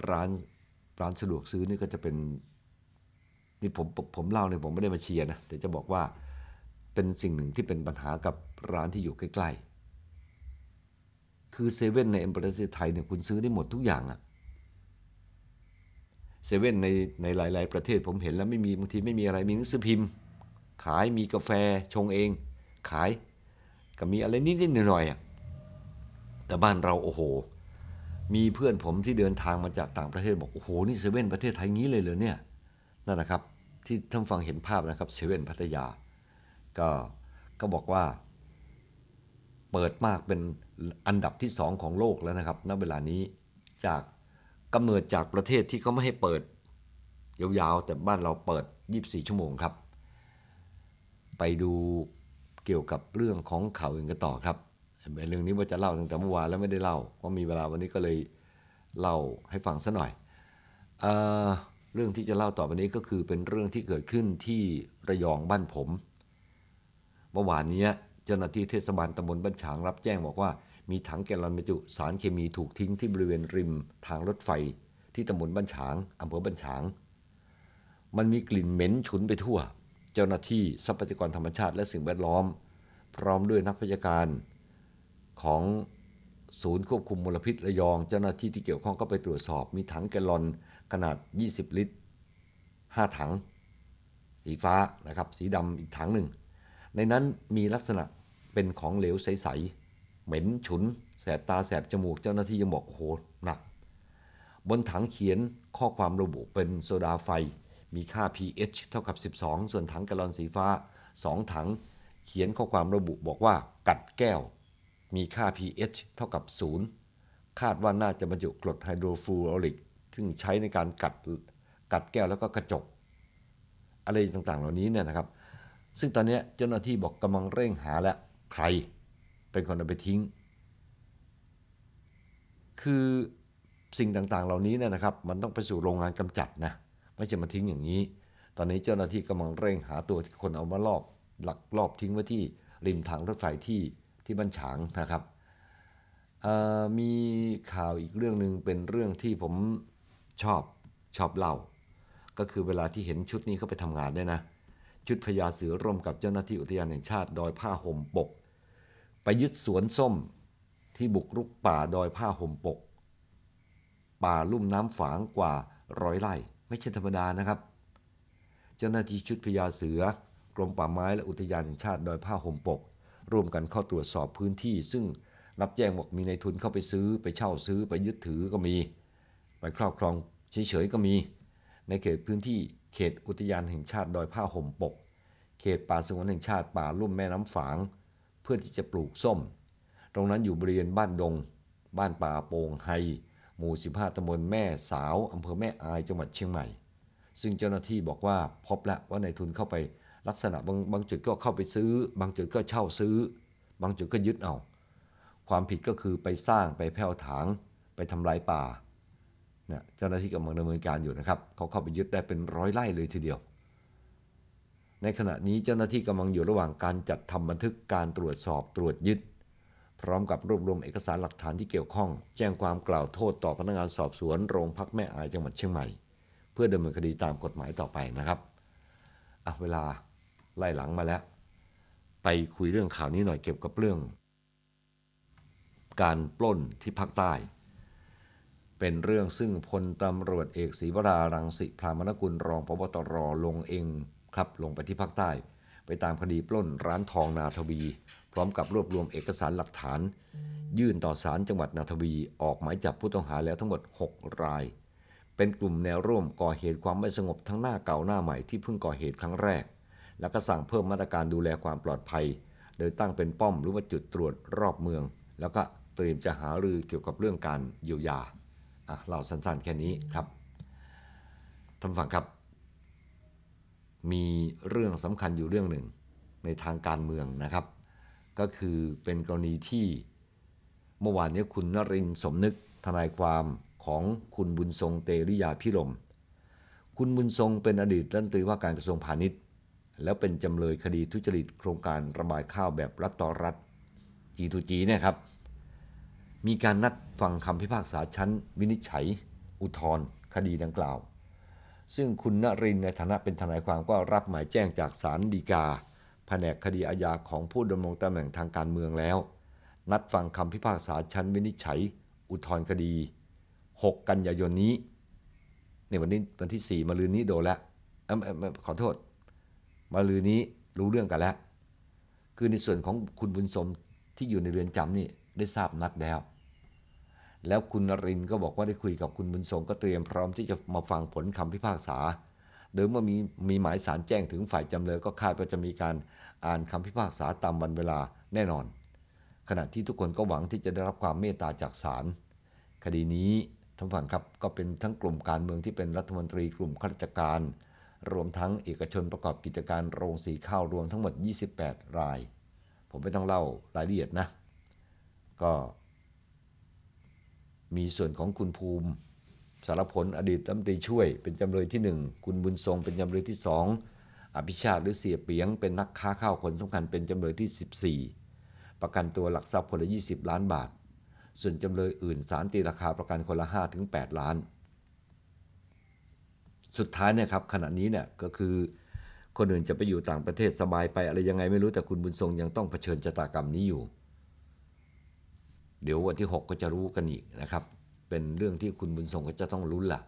[SPEAKER 1] ร้านร้านสะดวกซื้อนี่ก็จะเป็นนี่ผมผมเล่าเนี่ยผมไม่ได้มาเชียร์นะแต่จะบอกว่าเป็นสิ่งหนึ่งที่เป็นปัญหากับร้านที่อยู่ใกล้คือเซเว่นในประเทศไทยเนี่ยคุณซื้อได้หมดทุกอย่างอะเซเว่นในในหลาย ๆ ประเทศผมเห็นแล้วไม่มีบางทีไม่มีอะไรมีหนังสือพิมพ์ ขายมีกาแฟชงเอง ขาย ก็มีอะไรนิดๆหน่อยๆอะแต่บ้านเราโอ้โห มีเพื่อนผมที่เดินทางมาจากต่างประเทศบอกโอ้โหนี่เซเว่นประเทศไทยงี้เลยเหรอเนี่ยนั่นนะครับที่ท่านฟังเห็นภาพนะครับเซเว่นพัทยา ก็ก็บอกว่าเปิดมากเป็นอันดับที่สองของโลกแล้วนะครับณเวลานี้จากกาเนิดจากประเทศที่เขาไม่ให้เปิด ยาวๆแต่บ้านเราเปิด 24 ชั่วโมงครับไปดูเกี่ยวกับเรื่องของข่าวอื่นกันต่อครับเรื่องนี้ว่าจะเล่าตั้งแต่เมื่อวานแล้วไม่ได้เล่าก็มีเวลาวันนี้ก็เลยเล่าให้ฟังซะหน่อยเอเรื่องที่จะเล่าต่อไปนี้ก็คือเป็นเรื่องที่เกิดขึ้นที่ระยองบ้านผม เมื่อวานนี้เจ้าหน้าที่เทศบาลตำบลบ้านฉางรับแจ้งบอกว่ามีถังแกลลอนบรรจุสารเคมีถูกทิ้งที่บริเวณ ริมทางรถไฟที่ตำบลบ้านฉางอำเภอบ้านฉาง มันมีกลิ่นเหม็นฉุนไปทั่ว เจ้าหน้าที่ทรัพยากรธรรมชาติและสิ่งแวดล้อม พร้อมด้วยนักพยาการของศูนย์ควบคุมมลพิษระยอง เจ้าหน้าที่ที่เกี่ยวข้องก็ไปตรวจสอบ มีถังแกลลอนขนาด 20 ลิตร 5 ถัง สีฟ้านะครับสีดำอีกถังหนึ่งในนั้นมีลักษณะเป็นของเหลวใส ๆ เหม็นฉุนแสบตาแสบจมูกเจ้าหน้าที่ยังบอกโหหนัก บนถังเขียนข้อความระบุเป็นโซดาไฟ มีค่า pH เท่ากับ 12 ส่วนถังกะลอนสีฟ้า 2 ถังเขียนข้อความระบุบอกว่ากัดแก้ว มีค่า pH เท่ากับ 0 คาดว่าน่าจะบรรจุกรดไฮโดรฟลูออริกซึ่งใช้ในการกัดกัดแก้วแล้วก็กระจกอะไรต่างๆ เหล่านี้เนี่ยนะครับ ซึ่งตอนนี้เจ้าหน้าที่บอกกำลังเร่งหาแล้วใครเป็นคนเอาไปทิ้ง คือสิ่งต่างๆเหล่านี้เนี่ยนะครับ มันต้องไปสู่โรงงานกำจัดนะ ไม่ใช่มาทิ้งอย่างนี้ ตอนนี้เจ้าหน้าที่กำลังเร่งหาตัวคนเอามาลอบหลักลอบทิ้งไว้ที่ริมทางรถไฟที่ที่บ้านฉางนะครับ มีข่าวอีกเรื่องหนึ่งเป็นเรื่องที่ผมชอบชอบเล่า ก็คือเวลาที่เห็นชุดนี้ เขาไปทำงานด้วยนะชุดพญาเสือร่วมกับเจ้าหน้าที่อุทยานแห่งชาติดอยผ้าห่มปกไปยึดสวนส้มที่บุกรุกป่า ดอยผ้าห่มปก ป่าลุ่มน้ำฝางกว่าร้อยไร่ไม่ใช่ธรรมดานะครับ เจ้าหน้าที่ชุดพญาเสือกรมป่าไม้และอุทยานแห่งชาติ ดอยผ้าห่มปก ร่วมกันเข้าตรวจสอบพื้นที่ ซึ่งรับแจ้งบอกมีในทุนเข้าไปซื้อไปเช่าซื้อไปยึดถือก็มี ไปครอบครองเฉยๆก็มี ในเขตพื้นที่เขตอุทยานแห่งชาติดอยผ้าห่มปก เขตป่าสงวนแห่งชาติป่าลุ่มแม่น้ำฝางพื่อที่จะปลูกส้ม ตรงนั้นอยู่บริเวณบ้านดง บ้านป่าโป่งไฮ หมู่ 15ตำบลแม่สาวอำเภอแม่อายจังหวัดเชียงใหม่ ซึ่งเจ้าหน้าที่บอกว่าพบแล้วว่านายทุนเข้าไปลักษณะบางบางจุดก็เข้าไปซื้อ บางจุดก็เช่าซื้อ บางจุดก็ยึดเอา ความผิดก็คือไปสร้างไปแผ่วถาง ไปทำลายป่านะเจ้าหน้าที่กำลังดำเนินการอยู่นะครับเขาเข้าไปยึดได้เป็นร้อยไร่เลยทีเดียวในขณะนี้เจ้าหน้าที่กำลังอยู่ระหว่างการจัดทำบันทึกการตรวจสอบตรวจยึด พร้อมกับรวบรวมเอกสารหลักฐานที่เกี่ยวข้อง แจ้งความกล่าวโทษต่อพนักงานสอบสวนโรงพักแม่อายจังหวัดเชียงใหม่ เพื่อดำเนินคดีตามกฎหมายต่อไปนะครับอาเวลาไล่หลังมาแล้ว ไปคุยเรื่องข่าวนี้หน่อยเกี่ยวกับเรื่อง การปล้นที่ภาคใต้ เป็นเรื่องซึ่งพลตำรวจเอกศรีวรารังสิพรามนกุลรองพบตรลงเองครับลงไปที่ภาคใต้ ไปตามคดีปล้นร้านทองนาทวี พร้อมกับรวบรวมเอกสารหลักฐาน ยื่นต่อศาลจังหวัดนาทวีออกหมายจับผู้ต้องหาแล้วทั้งหมด 6 ราย เป็นกลุ่มแนวร่วมก่อเหตุความไม่สงบทั้งหน้าเก่าหน้าใหม่ที่เพิ่งก่อเหตุครั้งแรก แล้วก็สั่งเพิ่มมาตรการดูแลความปลอดภัย โดยตั้งเป็นป้อมหรือว่าจุดตรวจรอบเมือง แล้วก็เตรียมจะหารือเกี่ยวกับเรื่องการเยียวยาอ่ะเราสั้นๆแค่นี้ครับท่านฟังครับมีเรื่องสำคัญอยู่เรื่องหนึ่งในทางการเมืองนะครับ ก็คือเป็นกรณีที่เมื่อวานนี้คุณนรินสมนึกทนายความของคุณบุญทรงเตริยาพิรมคุณบุญทรงเป็นอดีตรัฐมนตรีว่าการกระทรวงพาณิชย์ แล้วเป็นจำเลยคดีทุจริตโครงการระบายข้าวแบบรัฐต่อรัฐจีจีเนะครับ มีการนัดฟังคำพิพากษาชั้น วินิจฉัย อุทธรณ์คดีดังกล่าวซึ่งคุณนรินในฐานะเป็นทนายความก็รับหมายแจ้งจากศาลฎีกาแผนกคดีอาญาของผู้ดำรงตำแหน่งทางการเมืองแล้ว นัดฟังคำพิพากษาชั้นวินิจฉัย อุทธรณ์คดี 6 กันยายนนี้ในวันนี้วันที่ 4 มาลืนนี้โดนแล้วขอโทษ มาลืนนี้รู้เรื่องกันแล้ว คือในส่วนของคุณบุญสมที่อยู่ในเรือนจำนี่ได้ทราบนัดแล้วแล้วคุณนรินก็บอกว่าได้คุยกับคุณบุญทรงก็เตรียมพร้อมที่จะมาฟังผลคำพิพากษาโดยเมื่อมีมีหมายสารแจ้งถึงฝ่ายจำเลยก็คาดว่าจะมีการอ่านคำพิพากษาตามวันเวลาแน่นอน ขณะที่ทุกคนก็หวังที่จะได้รับความเมตตาจากศาลคดีนี้ท่านฟังครับก็เป็นทั้งกลุ่มการเมืองที่เป็นรัฐมนตรีกลุ่มข้าราชการ รวมทั้งเอกชนประกอบกิจการโรงสีข้าวรวมทั้งหมด28 ราย ผมไม่ต้องเล่ารายละเอียดนะ ก็มีส่วนของคุณภูมิ สารพลอดีตรัฐมนตรีช่วยเป็นจำเลยที่ 1 คุณบุญทรงเป็นจำเลยที่ 2 อภิชาติหรือเสียเปียง เป็นนักค้าข้าวคนสำคัญเป็นจำเลยที่ 14 ประกันตัวหลักทรัพย์คนละ20 ล้านบาท ส่วนจำเลยอื่นสารตีราคาประกันคนละ 5 ถึง 8 ล้าน สุดท้ายเนี่ยครับขณะนี้เนี่ยก็คือคนอื่นจะไปอยู่ต่างประเทศสบายไป อะไรยังไงไม่รู้แต่คุณบุญทรงยังต้องเผชิญชะตากรรมนี้อยู่เดี๋ยววันที่ 6 ก็จะรู้กันอีกนะครับ เป็นเรื่องที่คุณบุญส่งก็จะต้องรุ้นละ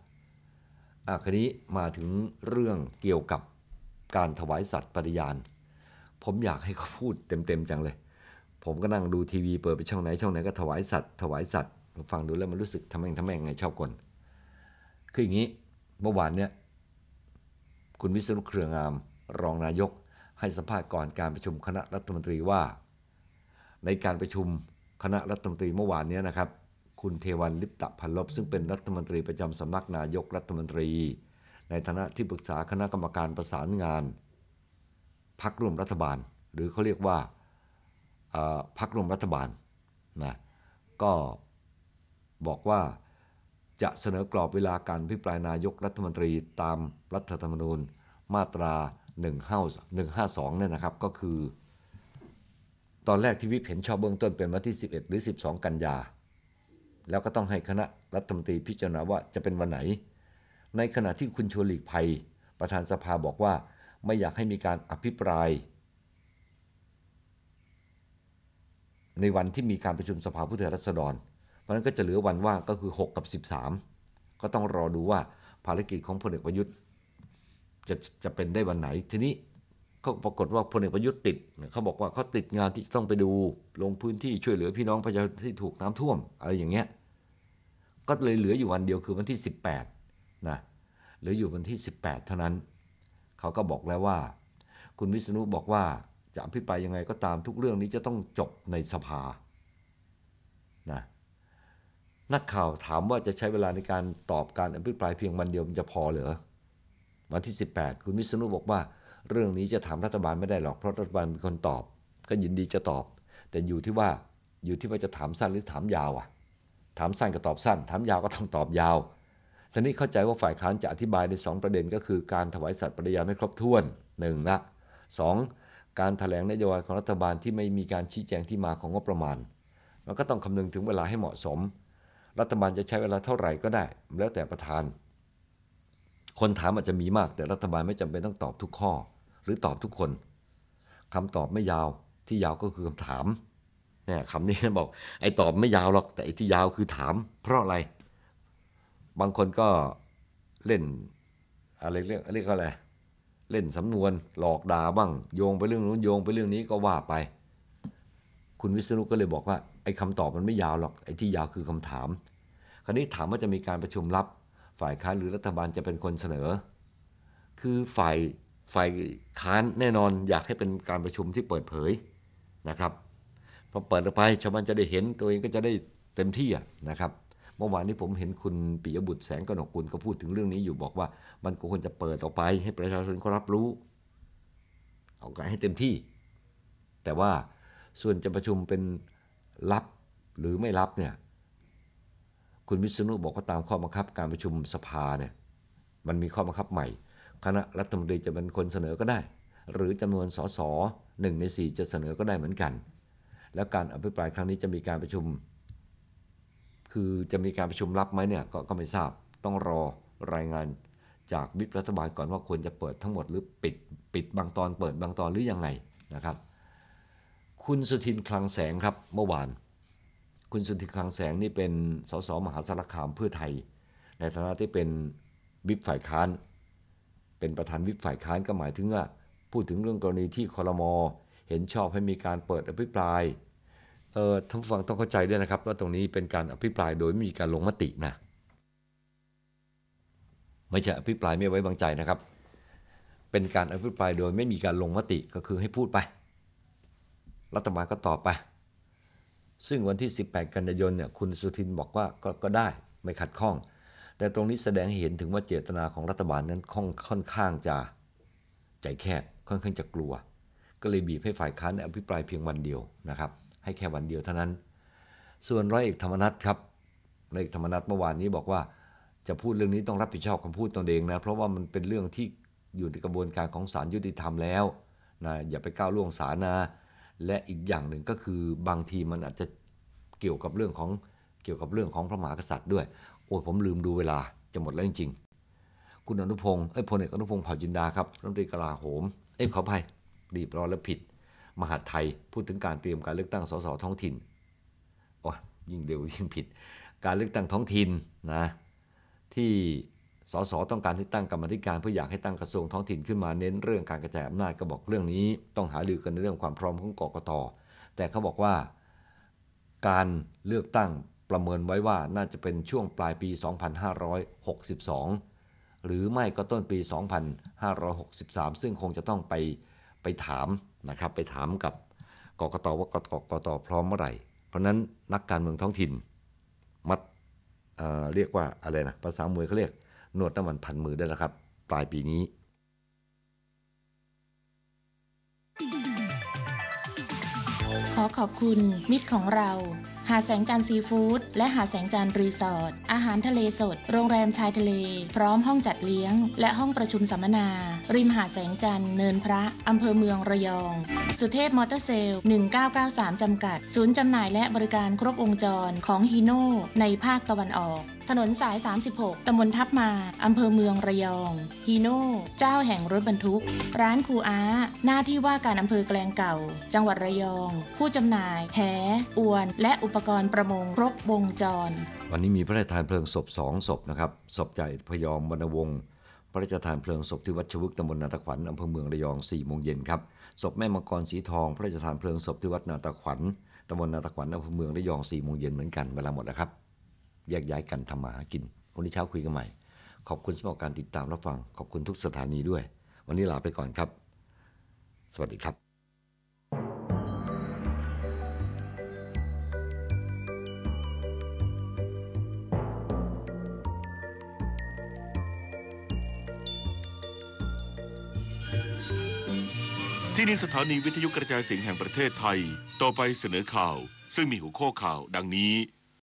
[SPEAKER 1] อ่ะ ครนี้มาถึงเรื่องเกี่ยวกับการถวายสัตว์ปฏิญาณผมอยากให้เขาพูดเต็มๆจังเลย ผมก็นั่งดูทีวีเปิดไปช่องไหน ช่องไหนก็ถวายสัตว์ ถวายสัตว์ ฟังดูแล้วมันรู้สึกทำแม่งทำแม่งไงชอบกลคืออย่างนี้เมื่อวานเนี่ยคุณวิศนุเครืองาม รองนายก ให้สัมภาษณ์ก่อนการประชุมคณะรัฐมนตรีว่าในการประชุมคณะรัฐมนตรีเมื่อวานนี้นะครับคุณเทวันลิปตะพันลบซึ่งเป็นรัฐมนตรีประจำสำนักนายกรัฐมนตรี ในฐานะที่ปรึกษาคณะกรรมการประสานงานพักร่วมรัฐบาล หรือเขาเรียกว่าพักร่วมรัฐบาลนะก็บอกว่าจะเสนอกรอบเวลาการพิปรายนายกรัฐมนตรีตามรัฐธรรมนูญมาตรา152เนี่ยนะครับก็คือตอนแรกที่วิปเห็นชอบเบื้องต้นเป็นวันที่ 11 หรือ 12 กันยา แล้วก็ต้องให้คณะรัฐมนตรีพิจารณาว่าจะเป็นวันไหน ในขณะที่คุณชวนหลีกภัย ประธานสภาบอกว่าไม่อยากให้มีการอภิปราย ในวันที่มีการประชุมสภาผู้แทนราษฎรเพราะนั้นก็จะเหลือวันว่างก็คือ 6 กับ 13 ก็ต้องรอดูว่าภารกิจของพลเอกประยุทธ์จะจะเป็นได้วันไหนทีนี้เขาปรากฏว่าพลเอกประยุทธ์ติด เขาบอกว่าเขาติดงานที่ต้องไปดูลงพื้นที่ช่วยเหลือพี่น้องประชาชนที่ถูกน้ำท่วมอะไรอย่างเงี้ย ก็เลยเหลืออยู่วันเดียวคือวันที่ 18นะเหลืออยู่วันที่ 18 เท่านั้น เขาก็บอกแล้วว่า คุณวิษณุบอกว่าจะอภิปรายยังไงก็ตามทุกเรื่องนี้จะต้องจบในสภานะนักข่าวถามว่าจะใช้เวลาในการตอบการอภิปรายเพียงวันเดียวมันจะพอเหรอวันที่ 18 คุณวิษณุบอกว่าเรื่องนี้จะถามรัฐบาลไม่ได้หรอก เพราะรัฐบาลเป็นคนตอบ ก็ยินดีจะตอบ แต่อยู่ที่ว่าอยู่ที่ว่าจะถามสั้นหรือถามยาวอ่ะถามสั้นก็ตอบสั้น ถามยาวก็ต้องตอบยาวทีนี้เข้าใจว่าฝ่ายค้านจะอธิบายใน 2 ประเด็นก็คือการถวายสัตย์ปฏิญาณไม่ครบถ้วน1นะ2การถแถลงนโยบายของรัฐบาลที่ไม่มีการชี้แจงที่มาของงบประมาณแล้วก็ต้องคำนึงถึงเวลาให้เหมาะสม รัฐบาลจะใช้เวลาเท่าไหร่ก็ได้ แล้วแต่ประธานคนถามอาจจะมีมากแต่รัฐบาลไม่จำเป็นต้องตอบทุกข้อ หรือตอบทุกคน คำตอบไม่ยาวที่ยาวก็คือคำถามเนี่ยคำนี้บอก ไอ้ตอบไม่ยาวหรอก แต่อีที่ยาวคือถาม เพราะอะไรบางคนก็เล่นอะไรเรียกเรียกอะไรเล่นสำนวน หลอกด่าบ้าง โยงไปเรื่องนู้นโยงไปเรื่องนี้ก็ว่าไป คุณวิศนุก็เลยบอกว่า ไอ้คำตอบมันไม่ยาวหรอก ไอ้ที่ยาวคือคำถาม คราวนี้ถามว่าจะมีการประชุมลับฝ่ายค้านหรือรัฐบาลจะเป็นคนเสนอ คือฝ่ายฝ่ายค้านแน่นอนอยากให้เป็นการประชุมที่เปิดเผยนะครับพอเปิดออกไปชาวบ้านจะได้เห็นตัวเองก็จะได้เต็มที่นะครับ เมื่อวานนี้ผมเห็นคุณปิยบุตรแสงกนกคุลก็พูดถึงเรื่องนี้อยู่บอกว่ามันก็ควรจะเปิดออกไปให้ประชาชนเขารับรู้เอากานให้เต็มที่ แต่ว่าส่วนจะประชุมเป็นรับหรือไม่รับเนี่ยคุณวิษณุบอกว่าตามข้อบังคับการประชุมสภาเนี่ยมันมีข้อบังคับใหม่คณะรัฐมนตรีจะเป็นคนเสนอก็ได้ หรือจำนวนสสหนึ่งในสี่จะเสนอก็ได้เหมือนกัน แล้วการอภิปรายครั้งนี้จะมีการประชุม คือจะมีการประชุมรับไหมเนี่ยกก็ไม่ทราบต้องรอรายงานจากวิปรัฐบาลก่อนว่าควรจะเปิดทั้งหมดหรือปิดปิดบางตอนเปิดบางตอนหรืออยังไงนะครับ คุณสุทินคลังแสงครับเมื่อวานคุณสุนทรคลังแสงนี่เป็นสสมหาสารคามเพื่อไทยในฐานะที่เป็นวิปฝ่ายค้าน เป็นประธานวิปฝ่ายค้านก็หมายถึงว่าพูดถึงเรื่องกรณีที่คอรมอเห็นชอบให้มีการเปิดอภิปรายเอ่อท่านฟังต้องเข้าใจด้วยนะครับว่าตรงนี้เป็นการอภิปรายโดยไม่มีการลงมตินะไม่ใช่อภิปรายไม่ไว้บางใจนะครับ เป็นการอภิปรายโดยไม่มีการลงมติก็คือให้พูดไป รัฐบาลก็ตอบไปซึ่งวันที่ 18 กันยายนเนี่ย คุณสุทินบอกว่ากก็ได้ไม่ขัดข้อง แต่ตรงนี้แสดงให้เห็นถึงว่าเจตนาของรัฐบาลนั้นค่อนค่อนข้างจะใจแคบค่อนข้างจะกลัว ก็เลยบีบให้ฝ่ายค้านอภิปรายเพียงวันเดียวนะครับให้แค่วันเดียวเท่านั้น ส่วนร้อยเอกธรรมนัฐครับ ร้อยเอกธรรมนัฐเมื่อวานนี้บอกว่าจะพูดเรื่องนี้ต้องรับผิดชอบคำพูดตนเองนะเพราะว่ามันเป็นเรื่องที่อยู่ในกระบวนการของศาลยุติธรรมแล้วนะอย่าไปก้าวล่วงศาลนะและอีกอย่างหนึ่งก็คือบางทีมันอาจจะเกี่ยวกับเรื่องของเกี่ยวกับเรื่องของพระมหากษัตริย์ด้วย โอ้ผมลืมดูเวลาจะหมดแล้วจริงๆคุณอนุพงศ์เอ้ยพลเอกอนุพงศ์เผ่าจินดาครับรัฐมนตรีกลาโหม เอ้ยขออภัยรีบร้อนแล้วผิด มหาไทยพูดถึงการเตรียมการเลือกตั้งสสท้องถิ่นโอ้ยยิ่งเร็วยิ่งผิด การเลือกตั้งท้องถิ่นนะที่สสต้องการให้ตั้งกรรมธิการเพื่ออยากให้ตั้งกระทรวงท้องถิ่นขึ้นมาเน้นเรื่องการกระจายอำนาจก็บอกเรื่องนี้ต้องหารือกัน ในเรื่องความพร้อมของกกตแต่เขาบอกว่าการเลือกตั้งประเมินไว้ว่าน่าจะเป็นช่วงปลายปี2562หรือไม่ก็ต้นปี2563ซึ่งคงจะต้องไปไปถามนะครับไปถามกับกกตว่ากกตพร้อมเมื่อไหร่เพราะนั้นนักการเมืองท้องถิ่น มัดเเรียกว่าอะไรนะภาษามวยเขาเรียกนวดน้ำมันพันมือได้แล้วครับ ปลายปีนี้ ขอขอบคุณมิตรของเราหาแสงจันทร์ซีฟู้ดและหาแสงจันทร์รีสอร์ทอาหารทะเลสด โรงแรมชายทะเล พร้อมห้องจัดเลี้ยง และห้องประชุมสัมมนา ริมหาแสงจันทร์เนินพระ อำเภอเมืองระยอง สุเทพมอเตอร์เซลล์1993 จำกัด ศูนย์จำหน่ายและบริการครบวงจรของฮีโน่ในภาคตะวันออก ถนนสาย 36ตำบลทับมา อำเภอเมืองระยองฮีโน่เจ้าแห่งรถบรรทุก ร้านครูอาหน้าที่ว่าการอำเภอแกลงเก่า จังหวัดระยอง ผู้จำหน่ายแหอวนและอุปกรณ์ประมงครบวงจร วันนี้มีพระราชทานเพลิงศพสองศพนะครับศพใหญ่พยอมวรรณวงศ์พระราชทานเพลิงศพที่วัดชวึกตำบลนาตะขวัญอำเภอเมืองระยอง4ี่โมงเย็นครับศพแม่มังกรสีทอง พระราชทานเพลิงศพที่วัดนาตะขวัญตำบลนาตะขวัญอำเภอเมืองระยอง4ี่โมงเย็นเหมือนกันเวลาหมดแล้วครับ แยกย้ายกันทำหมากินวันนี้เช้าคุยกันใหม่ขอบคุณสำหรับการติดตามรับฟัง ขอบคุณทุกสถานีด้วย วันนี้ลาไปก่อนครับ สวัสดีครับที่นี่สถานีวิทยุกระจายเสียงแห่งประเทศไทย ต่อไปเสนอข่าว ซึ่งมีหัวข้อข่าวดังนี้